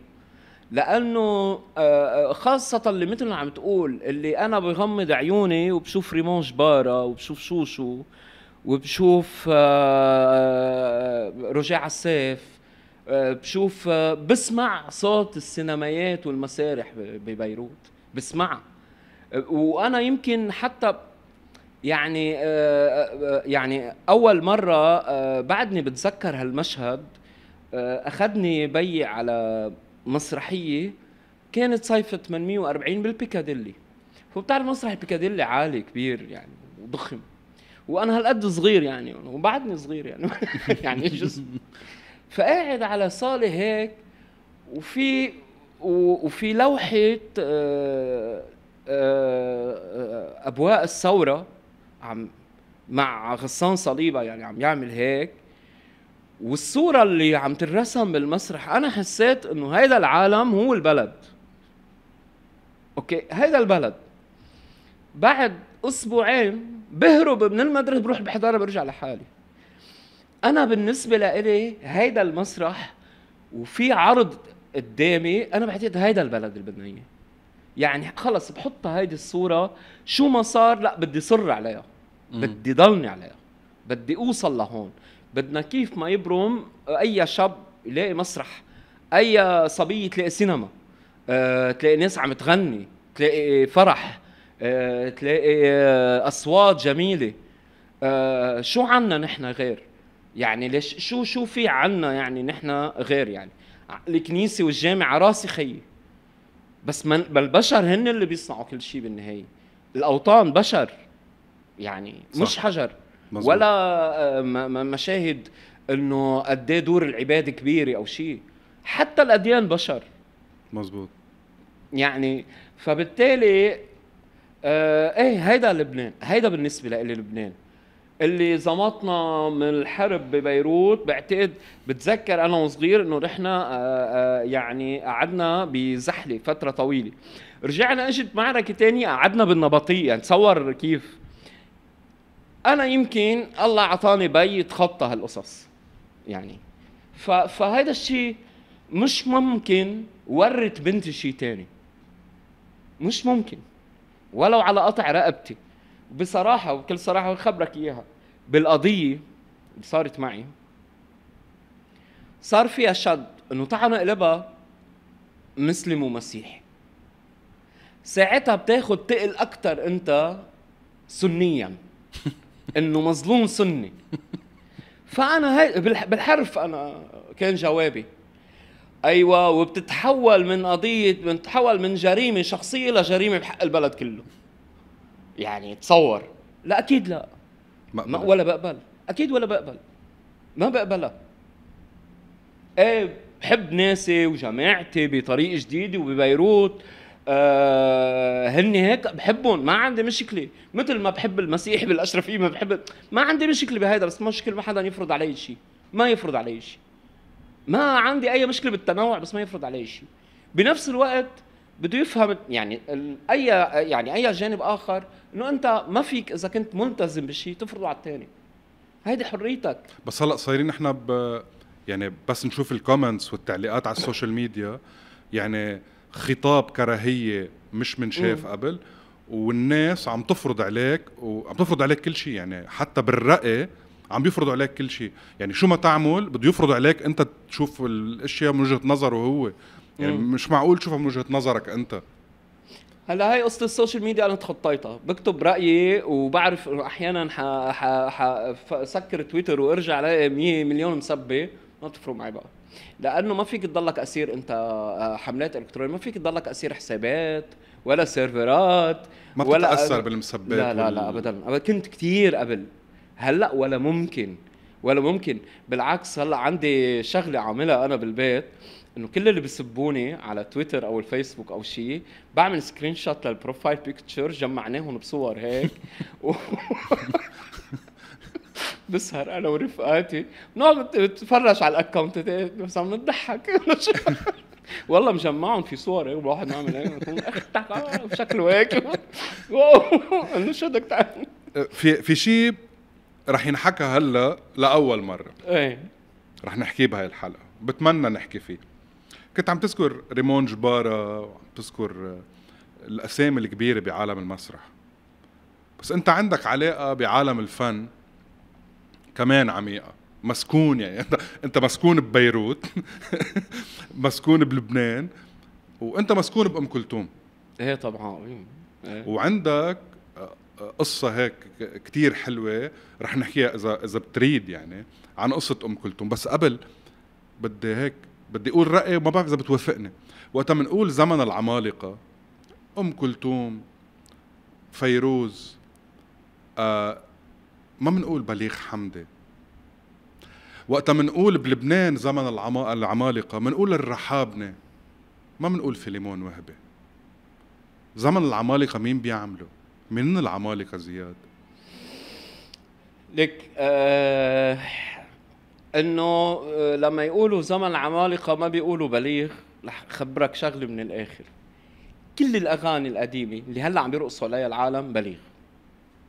لانه آه، آه، خاصة اللي مثل ما عم تقول اللي انا بغمض عيوني وبشوف ريمون جبارة وبشوف شوشو وبشوف رجاع السيف آه، بشوف آه، بسمع صوت السينمايات والمسارح ببيروت بسمعها آه، وانا يمكن حتى يعني يعني اول مره بعدني بتذكر هالمشهد اخذني بي على مسرحيه كانت صيف 840 بالبيكاديلي فبتعرف مسرح البيكاديلي عالي كبير يعني وضخم وانا هالقد صغير يعني وبعدني صغير يعني يعني جسم فقاعد على صاله هيك وفي وفي لوحه آه، آه، آه، ابواق الثوره عم مع غسان صليبه يعني عم يعمل هيك والصوره اللي عم ترسم بالمسرح انا حسيت انه هيدا العالم هو البلد اوكي هيدا البلد بعد اسبوعين بهرب من المدرسه بروح بحضرها برجع لحالي انا بالنسبه لإلي هيدا المسرح وفي عرض قدامي انا بعتقد هيدا البلد اللي بدنا اياه يعني خلص بحط هيدي الصوره شو ما صار لا بدي صر عليها بدي ضلني عليها بدي اوصل لهون بدنا كيف ما يبرم اي شاب يلاقي مسرح اي صبيه تلاقي سينما أه، تلاقي ناس عم تغني تلاقي فرح أه، تلاقي آه، اصوات جميله أه، شو عنا نحن غير يعني ليش شو شو في عنا يعني نحن غير يعني الكنيسه والجامعه راسي خيي بس من البشر هن اللي بيصنعوا كل شيء بالنهايه الاوطان بشر يعني صح. مش حجر مزبوط. ولا آه، مشاهد انه قد ايه دور العباده كبيره او شيء حتى الاديان بشر مزبوط يعني فبالتالي آه ايه هيدا لبنان هيدا بالنسبه لإلي لبنان اللي زمطنا من الحرب ببيروت بعتقد بتذكر انا وصغير انه رحنا آه، آه، يعني قعدنا بزحله فتره طويله رجعنا اجت معركه ثانيه قعدنا بالنبطيه يعني تصور كيف انا يمكن الله اعطاني بي يتخطى هالقصص يعني فهذا الشيء مش ممكن ورت بنتي شيء ثاني مش ممكن ولو على قطع رقبتي بصراحه وبكل صراحه وخبرك اياها بالقضيه اللي صارت معي صار فيها شد انه تعال نقلبها مسلم ومسيحي ساعتها بتاخد تقل اكثر انت سنيا انه مظلوم سني فانا هي بالحرف انا كان جوابي ايوه وبتتحول من قضيه بتتحول من جريمه شخصيه لجريمه بحق البلد كله يعني تصور لا اكيد لا ما ولا بقبل اكيد ولا بقبل ما بقبلها ايه بحب ناسي وجماعتي بطريق جديد وببيروت آه هن هيك بحبهم ما عندي مشكله مثل ما بحب المسيح بالاشرفيه ما بحب ما عندي مشكله بهذا بس مشكله ما حدا يفرض علي شيء ما يفرض علي شيء ما عندي اي مشكله بالتنوع بس ما يفرض علي شيء بنفس الوقت بده يفهم يعني اي يعني اي جانب اخر انه انت ما فيك اذا كنت ملتزم بشيء تفرضه على الثاني هيدي حريتك بس هلا صايرين احنا ب يعني بس نشوف الكومنتس والتعليقات على السوشيال ميديا يعني خطاب كراهيه مش منشاف قبل والناس عم تفرض عليك وعم تفرض عليك كل شيء يعني حتى بالرأي عم بيفرضوا عليك كل شيء يعني شو ما تعمل بده يفرض عليك انت تشوف الاشياء من وجهه نظره هو يعني مم. مش معقول تشوفها من وجهه نظرك انت هلا هاي قصه السوشيال ميديا انا تخطيتها بكتب رايي وبعرف انه احيانا ح... ح... ح... سكر تويتر وارجع الاقي 100 مليون مسبه ما بتفرق معي بقى لانه ما فيك تضلك اسير انت آه، حملات الكترونيه ما فيك تضلك اسير حسابات ولا سيرفرات ما ولا بتتاثر أ... بالمسبات لا لا لا ابدا وال... كنت كثير قبل هلا ولا ممكن ولا ممكن بالعكس هلا عندي شغله عاملها انا بالبيت انه كل اللي بسبوني على تويتر او الفيسبوك او شيء بعمل سكرين شوت للبروفايل بيكتشر جمعناهم بصور هيك و... بسهر انا ورفقاتي بنقعد نتفرج على الاكونت بس عم نضحك والله مجمعهم في صور إيه، هيك الواحد عامل هيك شكله هيك انه شو بدك في في شيء رح ينحكى هلا لاول مره ايه رح نحكيه بهاي الحلقه بتمنى نحكي فيه كنت عم تذكر ريمون جبارة وعم تذكر آه، الاسامي الكبيره بعالم المسرح بس انت عندك علاقه بعالم الفن كمان عميقه مسكون يعني انت مسكون ببيروت مسكون بلبنان وانت مسكون بام كلثوم ايه طبعا إيه. وعندك آه، آه، قصة هيك كتير حلوة رح نحكيها إذا إذا بتريد يعني عن قصة أم كلثوم بس قبل بدي هيك بدي اقول رايي وما بعرف اذا بتوافقني وقتها بنقول زمن العمالقه ام كلثوم فيروز آه ما بنقول بليغ حمدي وقتها بنقول بلبنان زمن العمالقه بنقول الرحابنه ما بنقول فيليمون وهبي زمن العمالقه مين بيعمله من العمالقه زياد لك آه انه آه، لما يقولوا زمن العمالقه ما بيقولوا بليغ رح خبرك شغله من الاخر كل الاغاني القديمه اللي هلا عم بيرقصوا عليها العالم بليغ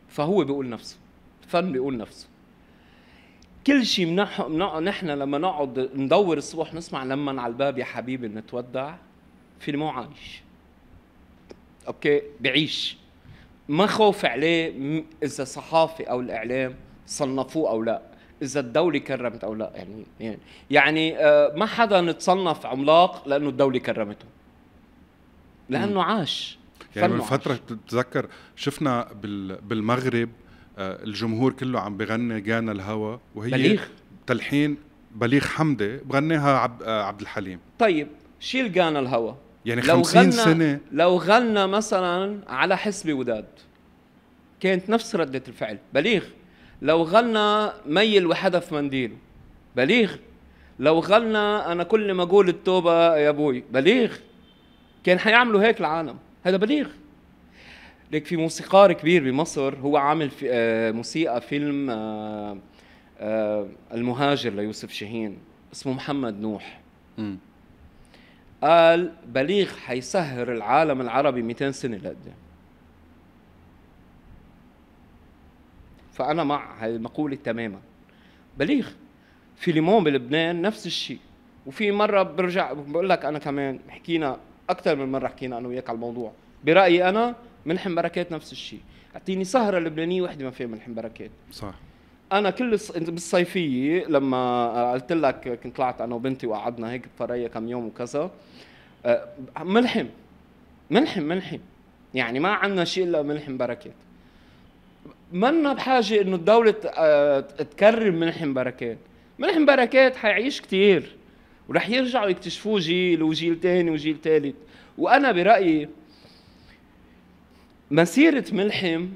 فهو بيقول نفسه الفن بيقول نفسه كل شيء منح... منح... نحن لما نقعد ندور الصبح نسمع لما على الباب يا حبيبي نتودع مو عايش اوكي بعيش ما خوف عليه اذا صحافي او الاعلام صنفوه او لا اذا الدوله كرمت او لا يعني يعني, يعني آه، ما حدا تصنف عملاق لانه الدوله كرمته لانه عاش يعني من فتره تتذكر بتتذكر شفنا بالمغرب آه، الجمهور كله عم بغني جانا الهوى وهي بليغ تلحين بليغ حمدي بغنيها آه، عبد الحليم طيب شيل جانا الهوى يعني لو 50 غنى سنه لو غنى مثلا على حسب وداد كانت نفس ردة الفعل بليغ لو غنى ميل وحدف منديل بليغ لو غنى انا كل ما اقول التوبه يا ابوي بليغ كان حيعملوا هيك العالم هذا بليغ لك في موسيقار كبير بمصر هو عامل في آه، موسيقى فيلم آه، آه، المهاجر ليوسف شاهين اسمه محمد نوح م. قال بليغ حيسهر العالم العربي 200 سنه لقدام فانا مع هذه المقوله تماما بليغ في ليمون بلبنان نفس الشيء وفي مره برجع بقول لك انا كمان حكينا اكثر من مره حكينا انا وياك على الموضوع برايي انا ملح بركات نفس الشيء اعطيني سهره لبنانيه وحده ما فيها ملح بركات صح انا كل بالصيفيه لما قلت لك كنت طلعت انا وبنتي وقعدنا هيك بفريا كم يوم وكذا ملحم ملحم ملحم يعني ما عندنا شيء الا ملحم بركات منا بحاجه انه الدوله آه، تكرم ملحم بركات ملحم بركات حيعيش كثير ورح يرجعوا يكتشفوه جيل وجيل ثاني وجيل ثالث وانا برايي مسيره ملحم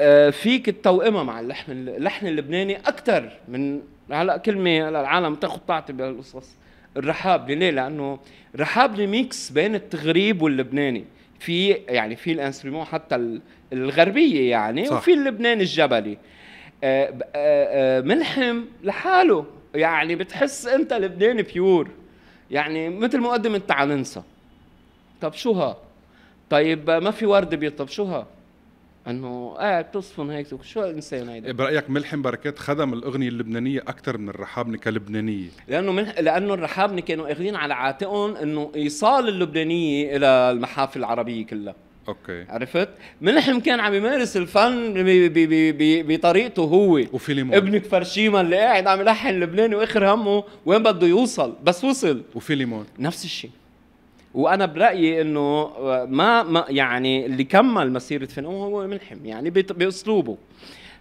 آه، فيك تتوئمها مع اللحن اللحن اللبناني اكثر من هلا كلمه هلا العالم تاخذ تعطي بهالقصص الرحاب ليه؟ لانه الرحاب ميكس بين التغريب واللبناني في يعني في الانسترومون حتى الغربيه يعني صح. وفي اللبناني الجبلي آه، آه، آه، ملحم لحاله يعني بتحس انت لبناني بيور يعني مثل مقدمه تعال ننسى طب شو ها طيب ما في ورد بيطب شو ها انه قاعد آه، تصفن هيك شو الانسان هيدا إيه، برايك ملحم بركات خدم الاغنيه اللبنانيه اكثر من الرحابنه كلبنانيه لانه من... لانه الرحابنه كانوا اخذين على عاتقهم انه ايصال اللبنانيه الى المحافل العربيه كلها اوكي عرفت؟ ملحم كان عم يمارس الفن بي بي بي بي بطريقته هو وفيليمون ابنك فرشيما اللي قاعد عم يلحن لبناني واخر همه وين بده يوصل بس وصل وفيليمون نفس الشيء وانا برايي انه ما, ما يعني اللي كمل مسيره فينو هو ملحم يعني باسلوبه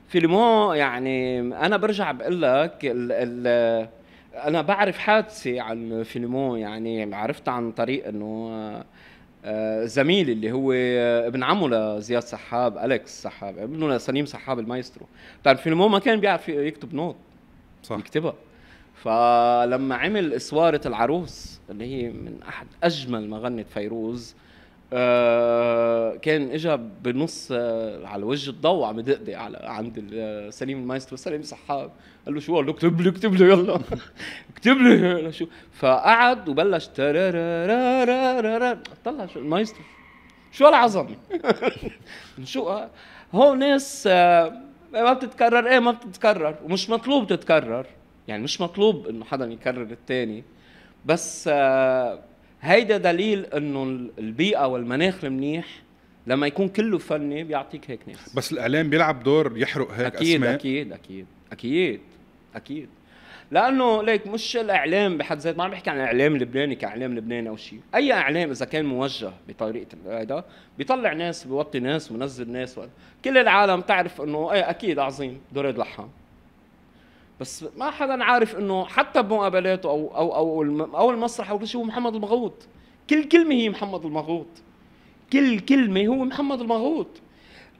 فيلمو يعني انا برجع بقول لك ال ال انا بعرف حادثه عن فيلمو يعني عرفت عن طريق انه آه، زميلي اللي هو ابن عمه لزياد سحاب الكس سحاب ابنه لسليم سحاب المايسترو بتعرف طيب فيلمو ما كان بيعرف يكتب نوت صح يكتبها فلما عمل اسواره العروس اللي هي من احد اجمل ما غنت فيروز آه كان اجى بنص آه على وجه الضوء عم يدقدق على عند آه، سليم المايسترو سليم سحاب قال له شو قال له اكتب لي اكتب لي يلا اكتب لي شو فقعد وبلش طلع شو المايسترو شو العظم شو هون ناس آه ما بتتكرر ايه ما بتتكرر ومش مطلوب تتكرر يعني مش مطلوب انه حدا يكرر الثاني بس آه، هيدا دليل انه البيئه والمناخ المنيح لما يكون كله فني بيعطيك هيك ناس بس الاعلام بيلعب دور يحرق هيك أكيد اسماء اكيد اكيد اكيد اكيد لانه ليك مش الاعلام بحد ذاته ما عم بحكي عن الاعلام اللبناني كاعلام لبناني او شيء اي اعلام اذا كان موجه بطريقه هيدا بيطلع ناس بيوطي ناس ونزل ناس كل العالم تعرف انه ايه اكيد عظيم دريد لحام بس ما حدا عارف انه حتى بمقابلاته او او او او المسرح او كل شيء هو محمد المغوط كل كلمه هي محمد المغوط كل كلمه هو محمد المغوط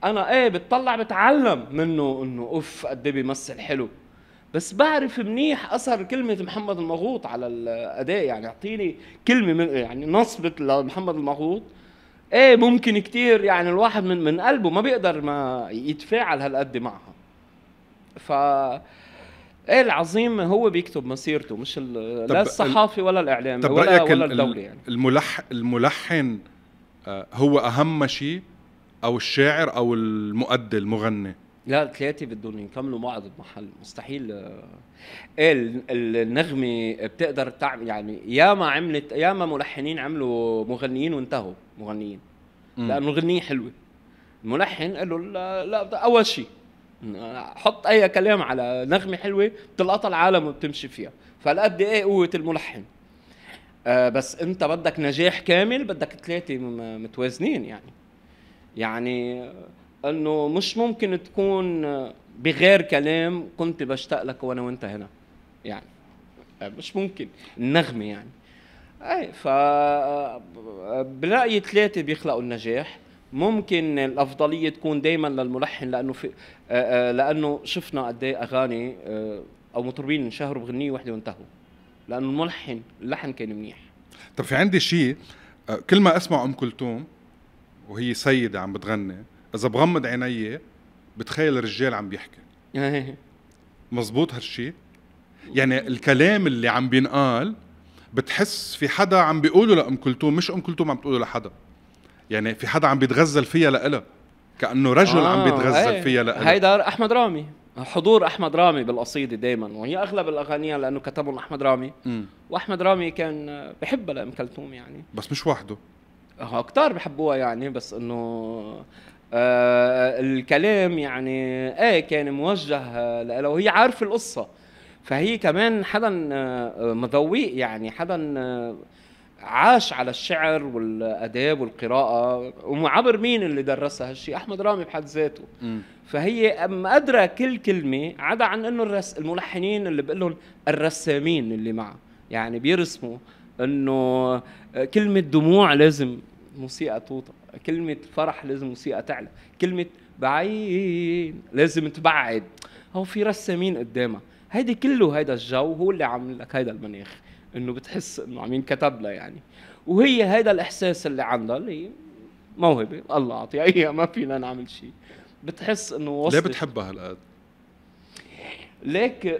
انا ايه بتطلع بتعلم منه انه اوف قد ايه بيمثل حلو بس بعرف منيح اثر كلمه محمد المغوط على الاداء يعني اعطيني كلمه من يعني نصبه لمحمد المغوط ايه ممكن كتير يعني الواحد من من قلبه ما بيقدر ما يتفاعل هالقد معها ف ايه العظيم هو بيكتب مسيرته مش لا الصحافي ولا الاعلامي طب ولا, رأيك ولا الدولي يعني الملح الملحن آه، هو اهم شيء او الشاعر او المؤدي المغني لا الثلاثه بدهم يكملوا بعض بمحل مستحيل ايه النغمه بتقدر تعمل يعني ياما عملت ياما ملحنين عملوا مغنيين وانتهوا مغنيين لانه الغنيه حلوه الملحن قال له لا, لا اول شيء حط اي كلام على نغمه حلوه بتلقطها العالم وبتمشي فيها فالقد ايه قوه الملحن آه بس انت بدك نجاح كامل بدك ثلاثه متوازنين يعني يعني انه مش ممكن تكون بغير كلام كنت بشتاق لك وانا وانت هنا يعني آه، مش ممكن النغمه يعني اي ف آه، آه، برايي ثلاثه بيخلقوا النجاح ممكن الافضليه تكون دائما للملحن لانه في آه، آه، لانه شفنا قد ايه اغاني آه، او مطربين انشهروا بغنيه وحده وانتهوا لانه الملحن اللحن كان منيح طب في عندي شيء كل ما اسمع ام كلثوم وهي سيده عم بتغني اذا بغمض عيني بتخيل الرجال عم بيحكي مزبوط هالشيء يعني الكلام اللي عم بينقال بتحس في حدا عم بيقوله لام كلثوم مش ام كلثوم عم بتقوله لحدا يعني في حدا عم بيتغزل فيها لإلها كانه رجل آه عم بيتغزل ايه. فيها لإلها هيدا احمد رامي حضور احمد رامي بالقصيده دائما وهي اغلب الاغاني لانه كتبهم احمد رامي م. واحمد رامي كان بحبها لام كلثوم يعني بس مش وحده اه كتار بحبوها يعني بس انه آه الكلام يعني ايه كان موجه آه، لها وهي عارفه القصه فهي كمان حدا آه، مذوق يعني حدا آه، عاش على الشعر والاداب والقراءه ومعبر مين اللي درسها هالشيء احمد رامي بحد ذاته م. فهي مقدره كل كلمه عدا عن انه الرس الملحنين اللي بقول لهم الرسامين اللي معه يعني بيرسموا انه كلمه دموع لازم موسيقى توطى كلمه فرح لازم موسيقى تعلى كلمه بعيد لازم تبعد هو في رسامين قدامها هيدي كله هيدا الجو هو اللي عامل لك هيدا المناخ انه بتحس انه عم ينكتب لها يعني وهي هيدا الاحساس اللي عندها اللي موهبه الله اعطيها اياها ما فينا نعمل شيء بتحس انه وصلت ليه بتحبها هالقد؟ ليك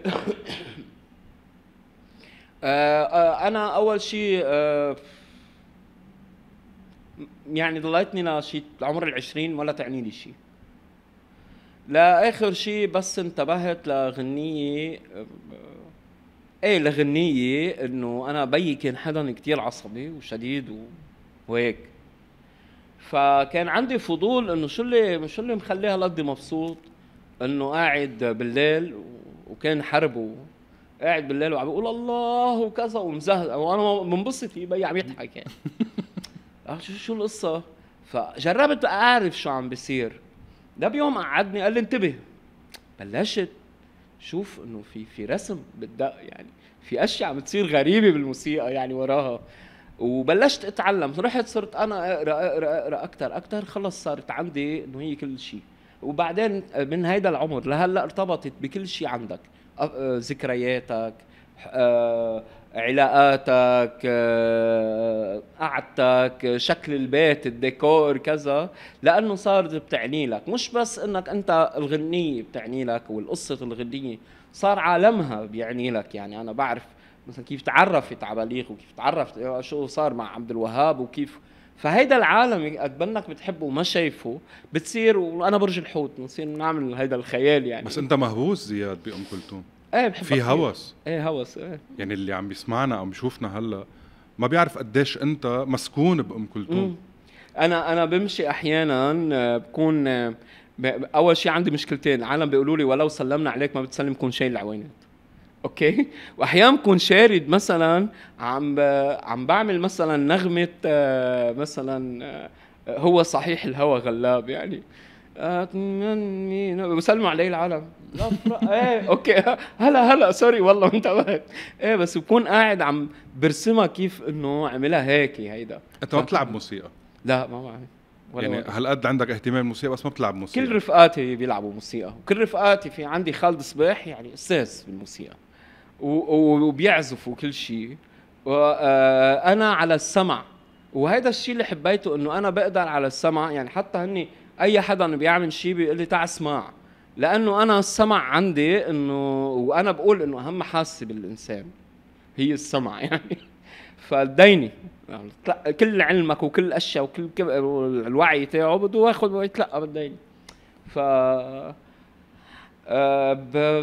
آه، آه، انا اول شيء آه، يعني ضليتني لشيء عمر العشرين ولا تعني لي شيء لاخر شيء بس انتبهت لغنيه ايه الغنية انه انا بيي كان حدا كتير عصبي وشديد وهيك فكان عندي فضول انه شو اللي شو اللي مخليها هالقد مبسوط انه قاعد بالليل وكان حربه قاعد بالليل وعم بيقول الله وكذا ومزهق وانا منبسط فيه عم يضحك يعني شو شو القصه فجربت اعرف شو عم بيصير ده بيوم قعدني قال لي انتبه بلشت شوف انه في في رسم بالدق يعني في اشياء عم بتصير غريبه بالموسيقى يعني وراها وبلشت اتعلم رحت صرت انا اقرا اقرا اقرا اكثر اكثر خلص صارت عندي انه هي كل شيء وبعدين من هيدا العمر لهلا ارتبطت بكل شيء عندك آه، ذكرياتك آه، علاقاتك آه، قعدتك شكل البيت الديكور كذا لانه صارت بتعني لك مش بس انك انت الغنيه بتعني لك والقصه الغنيه صار عالمها بيعني لك يعني انا بعرف مثلا كيف تعرفت على بليغ وكيف تعرفت شو صار مع عبد الوهاب وكيف فهيدا العالم قد انك بتحبه وما شايفه بتصير وانا برج الحوت بنصير نعمل هيدا الخيال يعني بس انت مهووس زياد بام كلثوم ايه بحب في هوس ايه هوس ايه يعني اللي عم بيسمعنا او بيشوفنا هلا ما بيعرف قديش انت مسكون بام كلثوم انا انا بمشي احيانا آه، بكون آه، اول شيء عندي مشكلتين العالم بيقولوا لي ولو سلمنا عليك ما بتسلم كون شايل العوينات اوكي واحيانا بكون شارد مثلا عم ب... عم بعمل مثلا نغمه آه، مثلا هو صحيح الهوى غلاب يعني اتمنى وسلموا علي العالم ايه, إيه. اوكي هلا هلا سوري والله انتبهت ايه بس بكون قاعد عم برسمها كيف انه عملها هيك هيدا انت ما بتلعب موسيقى لا ما بعمل ولا يعني هالقد عندك اهتمام بالموسيقى بس ما بتلعب موسيقى كل رفقاتي بيلعبوا موسيقى وكل رفقاتي في عندي خالد صباح يعني استاذ بالموسيقى وبيعزف وكل شيء آه، انا على السمع وهذا الشيء اللي حبيته انه انا بقدر على السمع يعني حتى هني اي حدا بيعمل شيء بيقول لي تعال اسمع لانه انا السمع عندي انه وانا بقول انه اهم حاسه بالانسان هي السمع يعني فديني يعني كل علمك وكل اشياء وكل الوعي تاعه بده ياخذ ويتلقى بالدين ف أه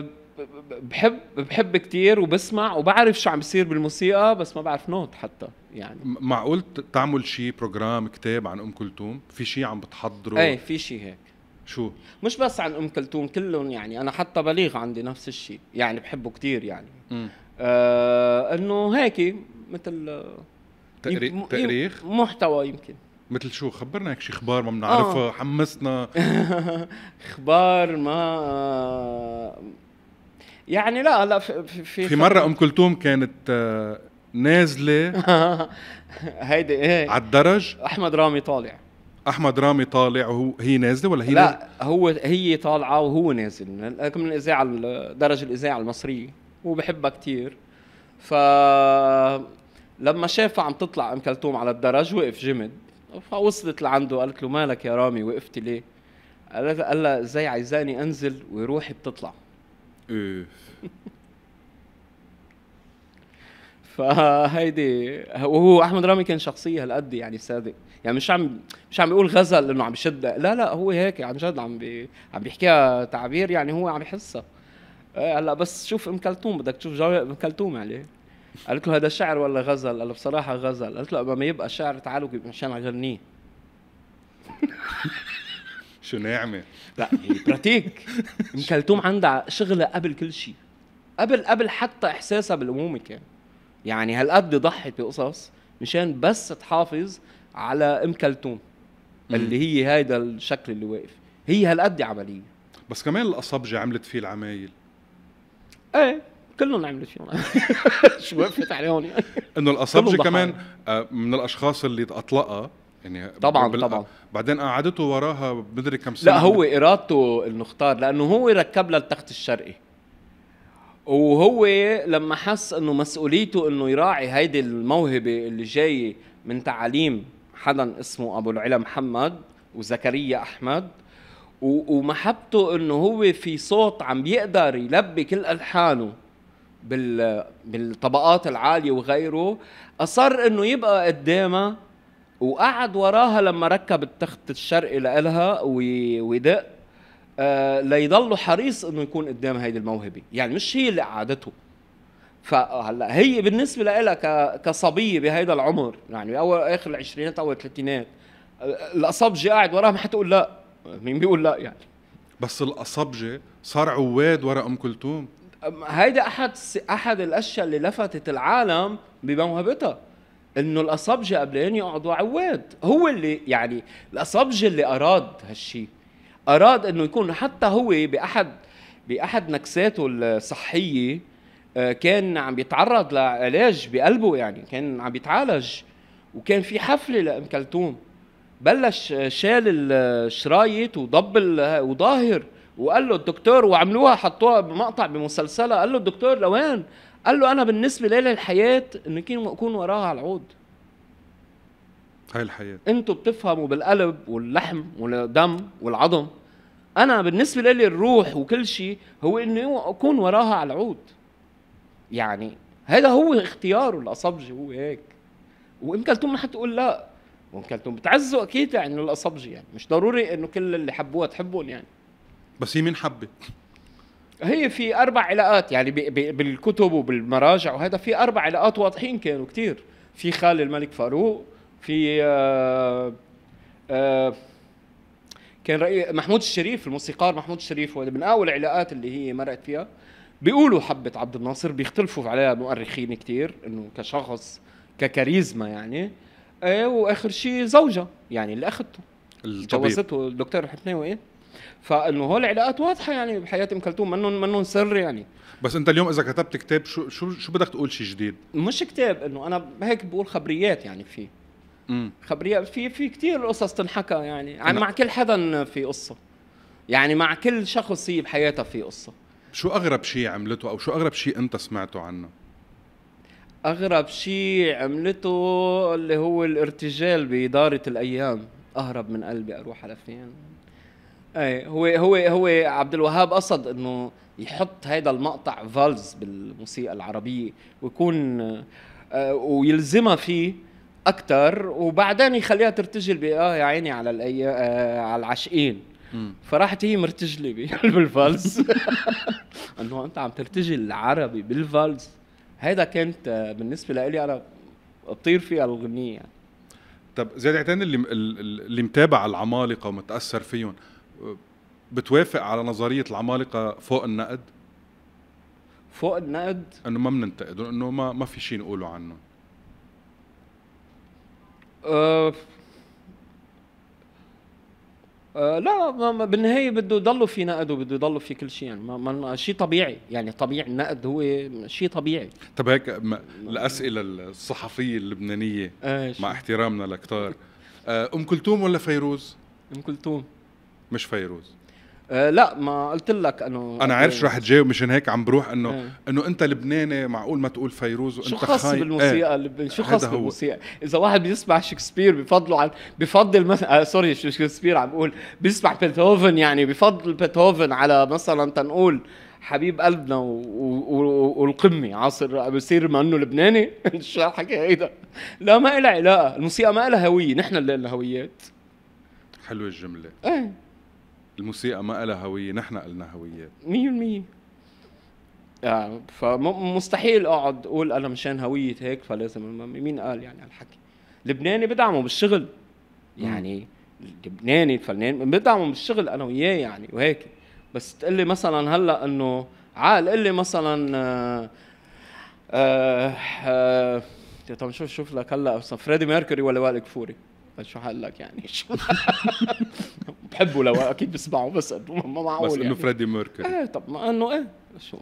بحب بحب كثير وبسمع وبعرف شو عم بيصير بالموسيقى بس ما بعرف نوت حتى يعني معقول تعمل شيء بروجرام كتاب عن ام كلثوم في شيء عم بتحضره ايه في شيء هيك شو مش بس عن ام كلثوم كلهم يعني انا حتى بليغ عندي نفس الشيء يعني بحبه كثير يعني آه انه هيك مثل تاريخ تاريخ محتوى يمكن مثل شو خبرنا هيك شي اخبار ما بنعرفها آه. حمسنا اخبار ما يعني لا لا في في, في مره ام كلثوم كانت آه، نازله هيدي ايه على الدرج احمد رامي طالع احمد رامي طالع وهو هي نازله ولا هي لا نازلة؟ هو هي طالعه وهو نازل من الاذاعه درج الاذاعه المصريه وبحبها كثير ف لما شافها عم تطلع ام كلثوم على الدرج وقف جمد فوصلت لعنده قالت له مالك يا رامي وقفت ليه؟ قال لها ازاي عايزاني انزل وروحي بتطلع اوف فهيدي وهو احمد رامي كان شخصيه هالقد يعني صادق يعني مش عم مش عم يقول غزل انه عم بشد لا لا هو هيك عن يعني جد عم بي عم بيحكيها تعبير يعني هو عم يحسها إيه، هلا بس شوف ام كلثوم بدك تشوف جواب ام كلثوم عليه يعني. قالت له هذا شعر ولا غزل؟ قال له بصراحه غزل قالت له ما يبقى شعر تعالوا مشان اغنيه شو ناعمه لا هي براتيك ام كلثوم عندها شغله قبل كل شيء قبل قبل حتى احساسها بالامومه كان يعني هالقد ضحت بقصص مشان بس تحافظ على ام كلثوم اللي هي هيدا الشكل اللي واقف هي هالقد عمليه بس كمان الأصبجة عملت فيه العمايل ايه كلهم عملت فيهم شو وقفت عليهم يعني انه الأصبجة كمان آه، من الاشخاص اللي اطلقها يعني طبعا بال... طبعا بعدين قعدته وراها بدري كم سنه لا هو ارادته انه اختار لانه هو ركب لها التخت الشرقي وهو لما حس انه مسؤوليته انه يراعي هيدي الموهبه اللي جايه من تعاليم حدا اسمه ابو العلا محمد وزكريا احمد ومحبته انه هو في صوت عم بيقدر يلبي كل الحانه بالطبقات العاليه وغيره اصر انه يبقى قدامها وقعد وراها لما ركب التخت الشرقي لإلها ويدق آه حريص انه يكون قدام هيدي الموهبه يعني مش هي اللي قعدته فهلا هي بالنسبه لها كصبيه بهيدا العمر يعني اول اخر العشرينات اول الثلاثينات آه، الاصبجي قاعد وراها ما حتقول لا مين بيقول لا يعني بس الاصبجي صار عواد ورا ام كلثوم هيدا احد احد الاشياء اللي لفتت العالم بموهبتها انه الاصبجه قبلين يقعدوا عواد هو اللي يعني الاصبجه اللي اراد هالشيء اراد انه يكون حتى هو باحد باحد نكساته الصحيه آه، كان عم بيتعرض لعلاج بقلبه يعني كان عم بيتعالج وكان في حفله لام كلثوم بلش شال الشرايط وضب وظاهر وقال له الدكتور وعملوها حطوها بمقطع بمسلسلها قال له الدكتور لوين قال له انا بالنسبه لي الحياه انك اكون وراها على العود هاي الحياه انتوا بتفهموا بالقلب واللحم والدم والعظم انا بالنسبه لي الروح وكل شيء هو اني اكون وراها على العود يعني هذا هو اختياره الاصبجي هو هيك وام كلثوم ما حتقول لا وام كلثوم بتعزوا اكيد يعني الاصبجي يعني مش ضروري انه كل اللي حبوها تحبهم يعني بس هي مين حبت هي في اربع علاقات يعني بالكتب وبالمراجع وهذا في اربع علاقات واضحين كانوا كثير في خال الملك فاروق في آه آه كان رأي محمود الشريف الموسيقار محمود الشريف هو من اول العلاقات اللي هي مرقت فيها بيقولوا حبه عبد الناصر بيختلفوا عليها مؤرخين كثير انه كشخص ككاريزما يعني آه، واخر شيء زوجها يعني اللي اخذته جوزته الدكتور الحتناوي ايه فانه هو العلاقات واضحه يعني بحياه ام كلثوم منهم منهم سر يعني بس انت اليوم اذا كتبت كتاب شو شو شو بدك تقول شيء جديد؟ مش كتاب انه انا هيك بقول خبريات يعني فيه امم خبريات في في كثير قصص تنحكى يعني, يعني مع كل حدا في قصه يعني مع كل شخص هي بحياتها في قصه شو اغرب شيء عملته او شو اغرب شيء انت سمعته عنه؟ اغرب شيء عملته اللي هو الارتجال باداره الايام اهرب من قلبي اروح على فين اي هو هو هو عبد الوهاب قصد انه يحط هذا المقطع فالز بالموسيقى العربيه ويكون آه، ويلزمها فيه اكثر وبعدين يخليها ترتجل اه يا عيني على الأي... آه على العاشقين فراحت هي مرتجله بالفالز انه انت عم ترتجل العربي بالفالز هيدا كانت آه، بالنسبه لإلي انا بطير فيها الاغنيه يعني طب زياد عتان اللي اللي متابع العمالقه ومتاثر فيهم بتوافق على نظريه العمالقه فوق النقد فوق النقد انه ما بننتقدهم انه ما ما في شيء نقوله عنهم أه أه لا ما بالنهايه بده يضلوا في نقد وبده يضلوا في كل شيء يعني ما, ما شيء طبيعي يعني طبيعي النقد هو شيء طبيعي طب هيك الاسئله الصحفيه اللبنانيه آه مع احترامنا لكتار أه، ام كلثوم ولا فيروز؟ ام كلثوم مش فيروز أه لا ما قلت لك انه انا عارف شو رح تجاوب مشان هيك عم بروح انه أه. انه انت لبناني معقول ما تقول فيروز وانت خاين شو خاص خاي... بالموسيقى ايه. شو خاص بالموسيقى اذا واحد بيسمع شكسبير بفضله عن بفضل مثلا آه سوري شكسبير عم بقول بيسمع بيتهوفن يعني بفضل بيتهوفن على مثلا تنقول حبيب قلبنا و... و... و... والقمه عاصر بصير ما انه لبناني شو هالحكي هيدا لا ما لها علاقه الموسيقى ما لها هويه نحن اللي لنا هويات حلوه الجمله ايه الموسيقى ما لها هويه نحن قلنا هويه 100% يعني آه، فمستحيل اقعد اقول انا مشان هويه هيك فلازم مين قال يعني هالحكي لبناني بدعمه بالشغل يعني لبناني الفنان بدعمه بالشغل انا وياه يعني وهيك بس تقول لي مثلا هلا انه عال قول لي مثلا آه آه آه طب شوف شوف لك هلا فريدي ميركوري ولا وائل كفوري شو حقول لك يعني شو بحبه لو اكيد بسمعه بس ما معقول بس انه يعني. فريدي ميركوري ايه طب ما انه ايه شو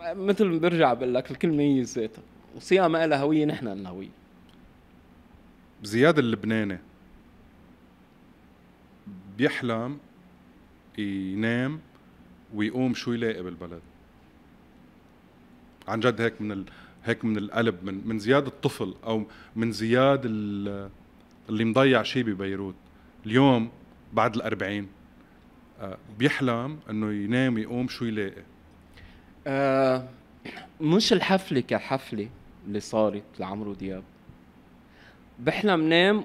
مثل برجع بقول لك الكلمه هي ذاتها وصيام ما لها هويه نحن لنا هويه زياد اللبناني بيحلم ينام ويقوم شو يلاقي بالبلد عن جد هيك من ال... هيك من القلب من من زياد الطفل او من زياد ال... اللي مضيع شيء ببيروت اليوم بعد الأربعين آه، بيحلم انه ينام يقوم شو يلاقي آه مش الحفلة كحفلة اللي صارت لعمرو دياب بحلم نام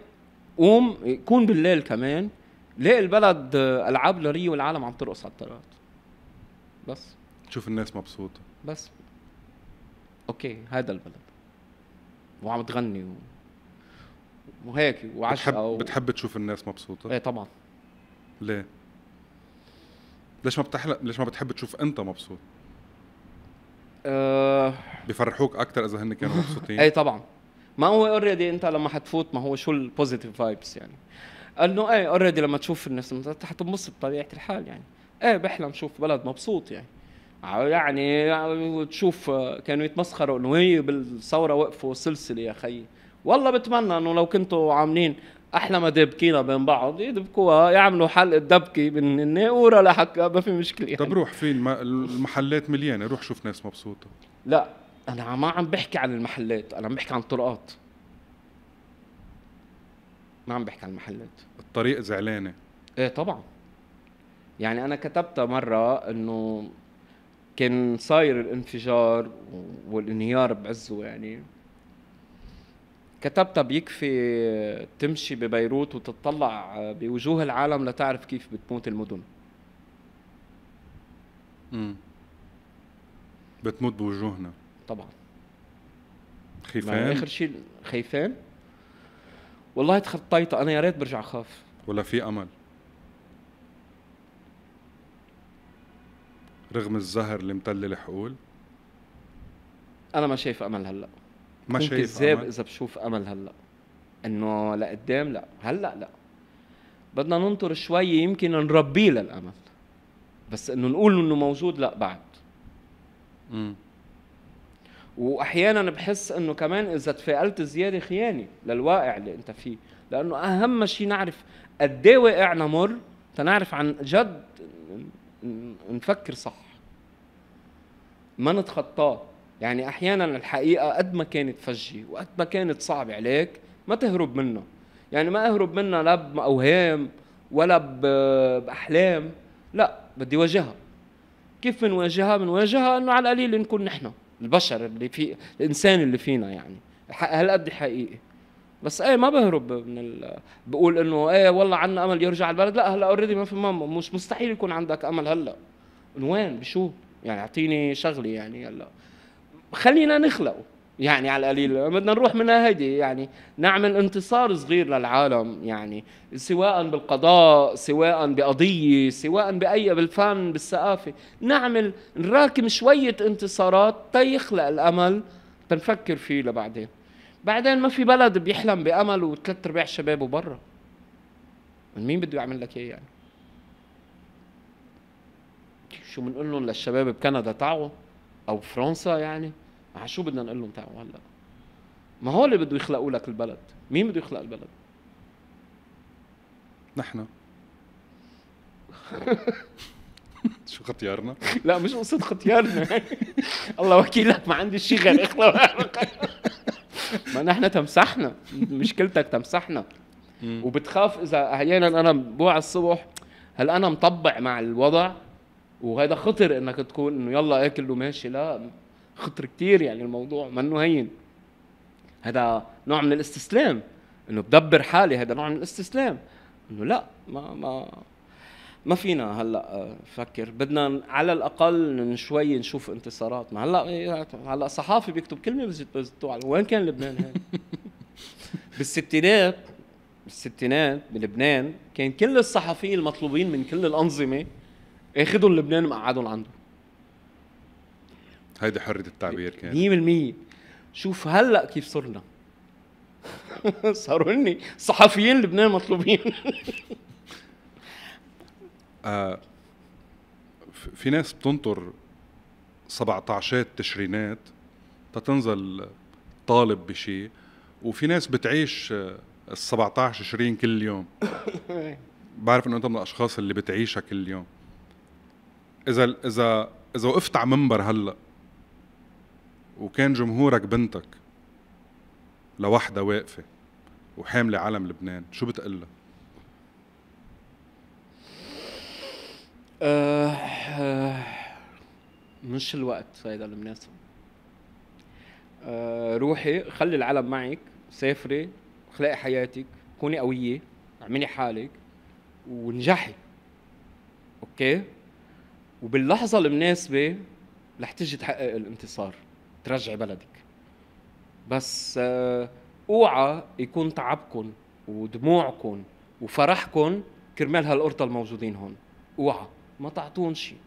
قوم يكون بالليل كمان لاقي البلد العاب لريو والعالم عم ترقص على الطرقات بس تشوف الناس مبسوطه بس اوكي هذا البلد وعم تغني و... وهيك وعشاء بتحب, و... بتحب تشوف الناس مبسوطه ايه طبعا ليه ليش ما بتحلق ليش ما بتحب تشوف انت مبسوط أه... بفرحوك اكثر اذا هن كانوا مبسوطين ايه طبعا ما هو اوريدي انت لما حتفوت ما هو شو البوزيتيف فايبس يعني انه ايه اوريدي لما تشوف الناس حتنبسط بطبيعه الحال يعني ايه بحلم شوف بلد مبسوط يعني يعني تشوف آه، كانوا يتمسخروا انه هي إيه، بالثوره وقفوا سلسله يا خيي والله بتمنى انه لو كنتوا عاملين احلى ما دبكينا بين بعض يدبكوها يعملوا حلقه دبكه من الناورة لحكى ما في مشكله يعني. طب روح في المحلات مليانه روح شوف ناس مبسوطه لا انا ما عم بحكي عن المحلات انا عم بحكي عن الطرقات ما عم بحكي عن المحلات الطريق زعلانه ايه طبعا يعني انا كتبتها مره انه كان صاير الانفجار والانهيار بعزه يعني كتبتها بيكفي تمشي ببيروت وتطلع بوجوه العالم لتعرف كيف بتموت المدن امم بتموت بوجوهنا طبعا خيفان اخر شيء خيفان والله تخطيتها انا يا ريت برجع خاف ولا في امل رغم الزهر اللي متل الحقول انا ما شايف امل هلا ما شايف كذاب اذا بشوف امل هلا انه لقدام لا هلا لا بدنا ننطر شوي يمكن نربيه للامل بس انه نقول انه موجود لا بعد امم واحيانا بحس انه كمان اذا تفائلت زياده خيانه للواقع اللي انت فيه لانه اهم شيء نعرف قد ايه واقعنا مر تنعرف عن جد نفكر صح ما نتخطاه يعني احيانا الحقيقه قد ما كانت فجه وقد ما كانت صعبه عليك ما تهرب منها يعني ما اهرب منها لا باوهام ولا باحلام لا بدي واجهها كيف بنواجهها بنواجهها انه على القليل نكون نحن البشر اللي في الانسان اللي فينا يعني هالقد حقيقي بس ايه ما بهرب من ال... بقول انه ايه والله عنا امل يرجع البلد لا هلا اوريدي ما في ما مش مستحيل يكون عندك امل هلا من وين بشو يعني اعطيني شغلي يعني هلا خلينا نخلقه يعني على القليل بدنا نروح من هيدي يعني نعمل انتصار صغير للعالم يعني سواء بالقضاء سواء بقضية سواء بأي بالفن بالثقافة نعمل نراكم شوية انتصارات تيخلق الأمل تنفكر فيه لبعدين بعدين ما في بلد بيحلم بأمل وثلاث أرباع شبابه برا مين بده يعمل لك إيه يعني شو بنقول لهم للشباب بكندا تعوا أو فرنسا يعني آه، شو بدنا نقول لهم تعوا هلا ما هو اللي بده يخلقوا لك البلد مين بده يخلق البلد نحن شو ختيارنا؟ لا مش قصة ختيارنا الله وكيلك ما عندي شيء غير اخلاق ما نحن تمسحنا مشكلتك تمسحنا وبتخاف اذا احيانا انا بوع الصبح هل انا مطبع مع الوضع وهذا خطر انك تكون انه يلا اكل وماشي لا خطر كتير يعني الموضوع منه هين هذا نوع من الاستسلام انه بدبر حالي هذا نوع من الاستسلام انه لا ما ما ما فينا هلا آه، فكر بدنا على الاقل من شوي نشوف انتصارات ما هلا إيه، هلا صحافي بيكتب كلمه بزتوا على وين كان لبنان هاي بالستينات بالستينات بلبنان كان كل الصحفيين المطلوبين من كل الانظمه ياخذوا لبنان مقعدهم عندهم هيدي حريه التعبير كانت 100% شوف هلا كيف صرنا صاروا لي صحفيين لبنان مطلوبين آه في ناس بتنطر 17 تشرينات تتنزل طالب بشيء وفي ناس بتعيش آه، ال 17 تشرين كل يوم بعرف انه انت من الاشخاص اللي بتعيشها كل يوم اذا اذا اذا وقفت على منبر هلا وكان جمهورك بنتك لوحدها واقفه وحامله علم لبنان شو بتقلها آه، آه، مش الوقت هيدا المناسب آه، روحي خلي العلم معك سافري خلقي حياتك كوني قويه اعملي حالك ونجحي اوكي وباللحظه المناسبه رح تجي تحقق الانتصار ترجعي بلدك بس آه، اوعى يكون تعبكم ودموعكم وفرحكم كرمال هالقرطة الموجودين هون اوعى ما تعطون شيء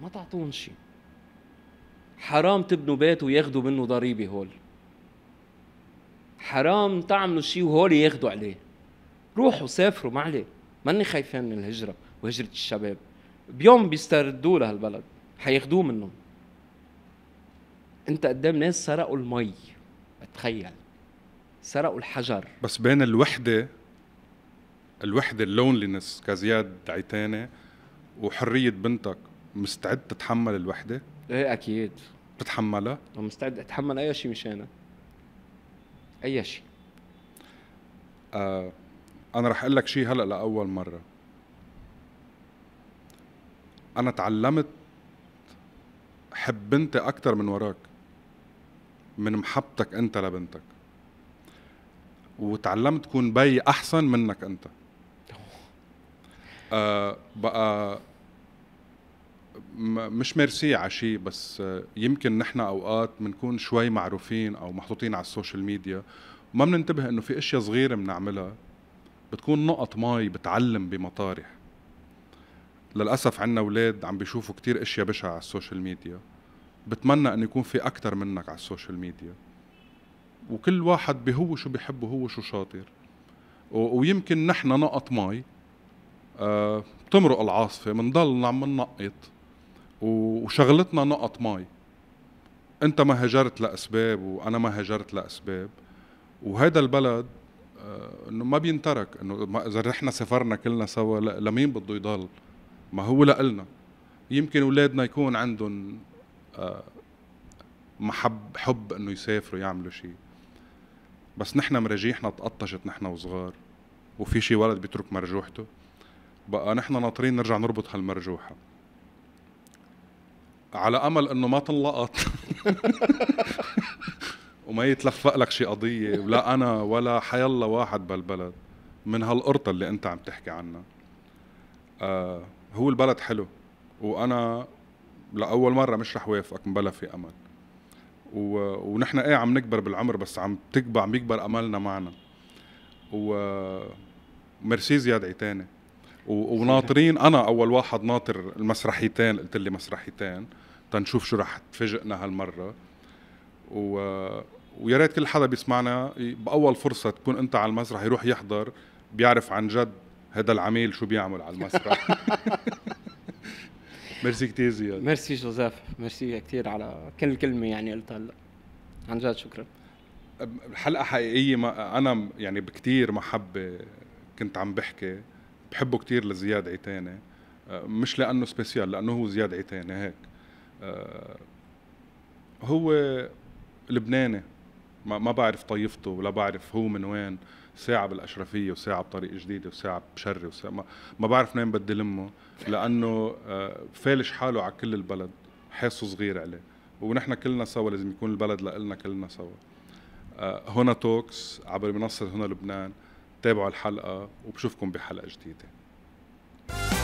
ما تعطون شيء حرام تبنوا بيت وياخذوا منه ضريبة هول حرام تعملوا شيء وهول ياخذوا عليه روحوا سافروا ما عليه ماني خايفين من الهجرة وهجرة الشباب بيوم بيستردوه لهالبلد حياخذوه منهم انت قدام ناس سرقوا المي تخيل سرقوا الحجر بس بين الوحده الوحده اللونلينس كزياد عيتاني وحريه بنتك مستعد تتحمل الوحده ايه اكيد بتتحملها مستعد اتحمل اي شيء مشانها اي شيء آه انا رح اقول لك شيء هلا لاول مره انا تعلمت حب بنتي اكثر من وراك من محبتك انت لبنتك وتعلمت تكون بي احسن منك انت آه بقى مش ميرسي على شيء بس يمكن نحن اوقات بنكون شوي معروفين او محطوطين على السوشيال ميديا وما بننتبه انه في اشياء صغيره بنعملها بتكون نقط مي بتعلم بمطارح للاسف عنا اولاد عم بيشوفوا كتير اشياء بشعه على السوشيال ميديا بتمنى انه يكون في اكثر منك على السوشيال ميديا وكل واحد بهو شو بيحب وهو شو شاطر ويمكن نحن نقط مي آه بتمرق العاصفه بنضل عم ننقط وشغلتنا نقط مي انت ما هجرت لاسباب وانا ما هجرت لاسباب وهذا البلد آه انه ما بينترك انه اذا نحن سافرنا كلنا سوا لمين بده يضل ما هو لنا يمكن اولادنا يكون عندهم محب حب انه يسافروا يعملوا شيء بس نحن مراجيحنا تقطشت نحن وصغار وفي شي ولد بيترك مرجوحته بقى نحن ناطرين نرجع نربط هالمرجوحه على امل انه ما تنلقط وما يتلفق لك شي قضيه ولا انا ولا حيلا واحد بالبلد من هالقرطه اللي انت عم تحكي عنها آه هو البلد حلو وانا لاول مره مش رح وافقك مبلا في امل و... ونحن ايه عم نكبر بالعمر بس عم تكبع عم يكبر املنا معنا وميرسي زياد عيتاني و... وناطرين انا اول واحد ناطر المسرحيتين قلت لي مسرحيتين تنشوف شو رح تفاجئنا هالمره و... ويا ريت كل حدا بيسمعنا باول فرصه تكون انت على المسرح يروح يحضر بيعرف عن جد هذا العميل شو بيعمل على المسرح ميرسي كثير زياد ميرسي جوزيف ميرسي كثير على كل كلمه يعني قلتها هلا عن جد شكرا حلقه حقيقيه ما انا يعني بكثير محبه كنت عم بحكي بحبه كثير لزياد عيتاني أه، مش لانه سبيسيال لانه هو زياد عيتاني هيك أه، هو لبناني ما, ما بعرف طيفته ولا بعرف هو من وين ساعة بالأشرفية وساعة بطريق جديدة وساعة بشري وساعة ما, ما بعرف منين بدي لمه لانه آه، فالش حاله على كل البلد حاسه صغير عليه ونحن كلنا سوا لازم يكون البلد لنا كلنا سوا آه، هنا توكس عبر منصه هنا لبنان تابعوا الحلقه وبشوفكم بحلقه جديده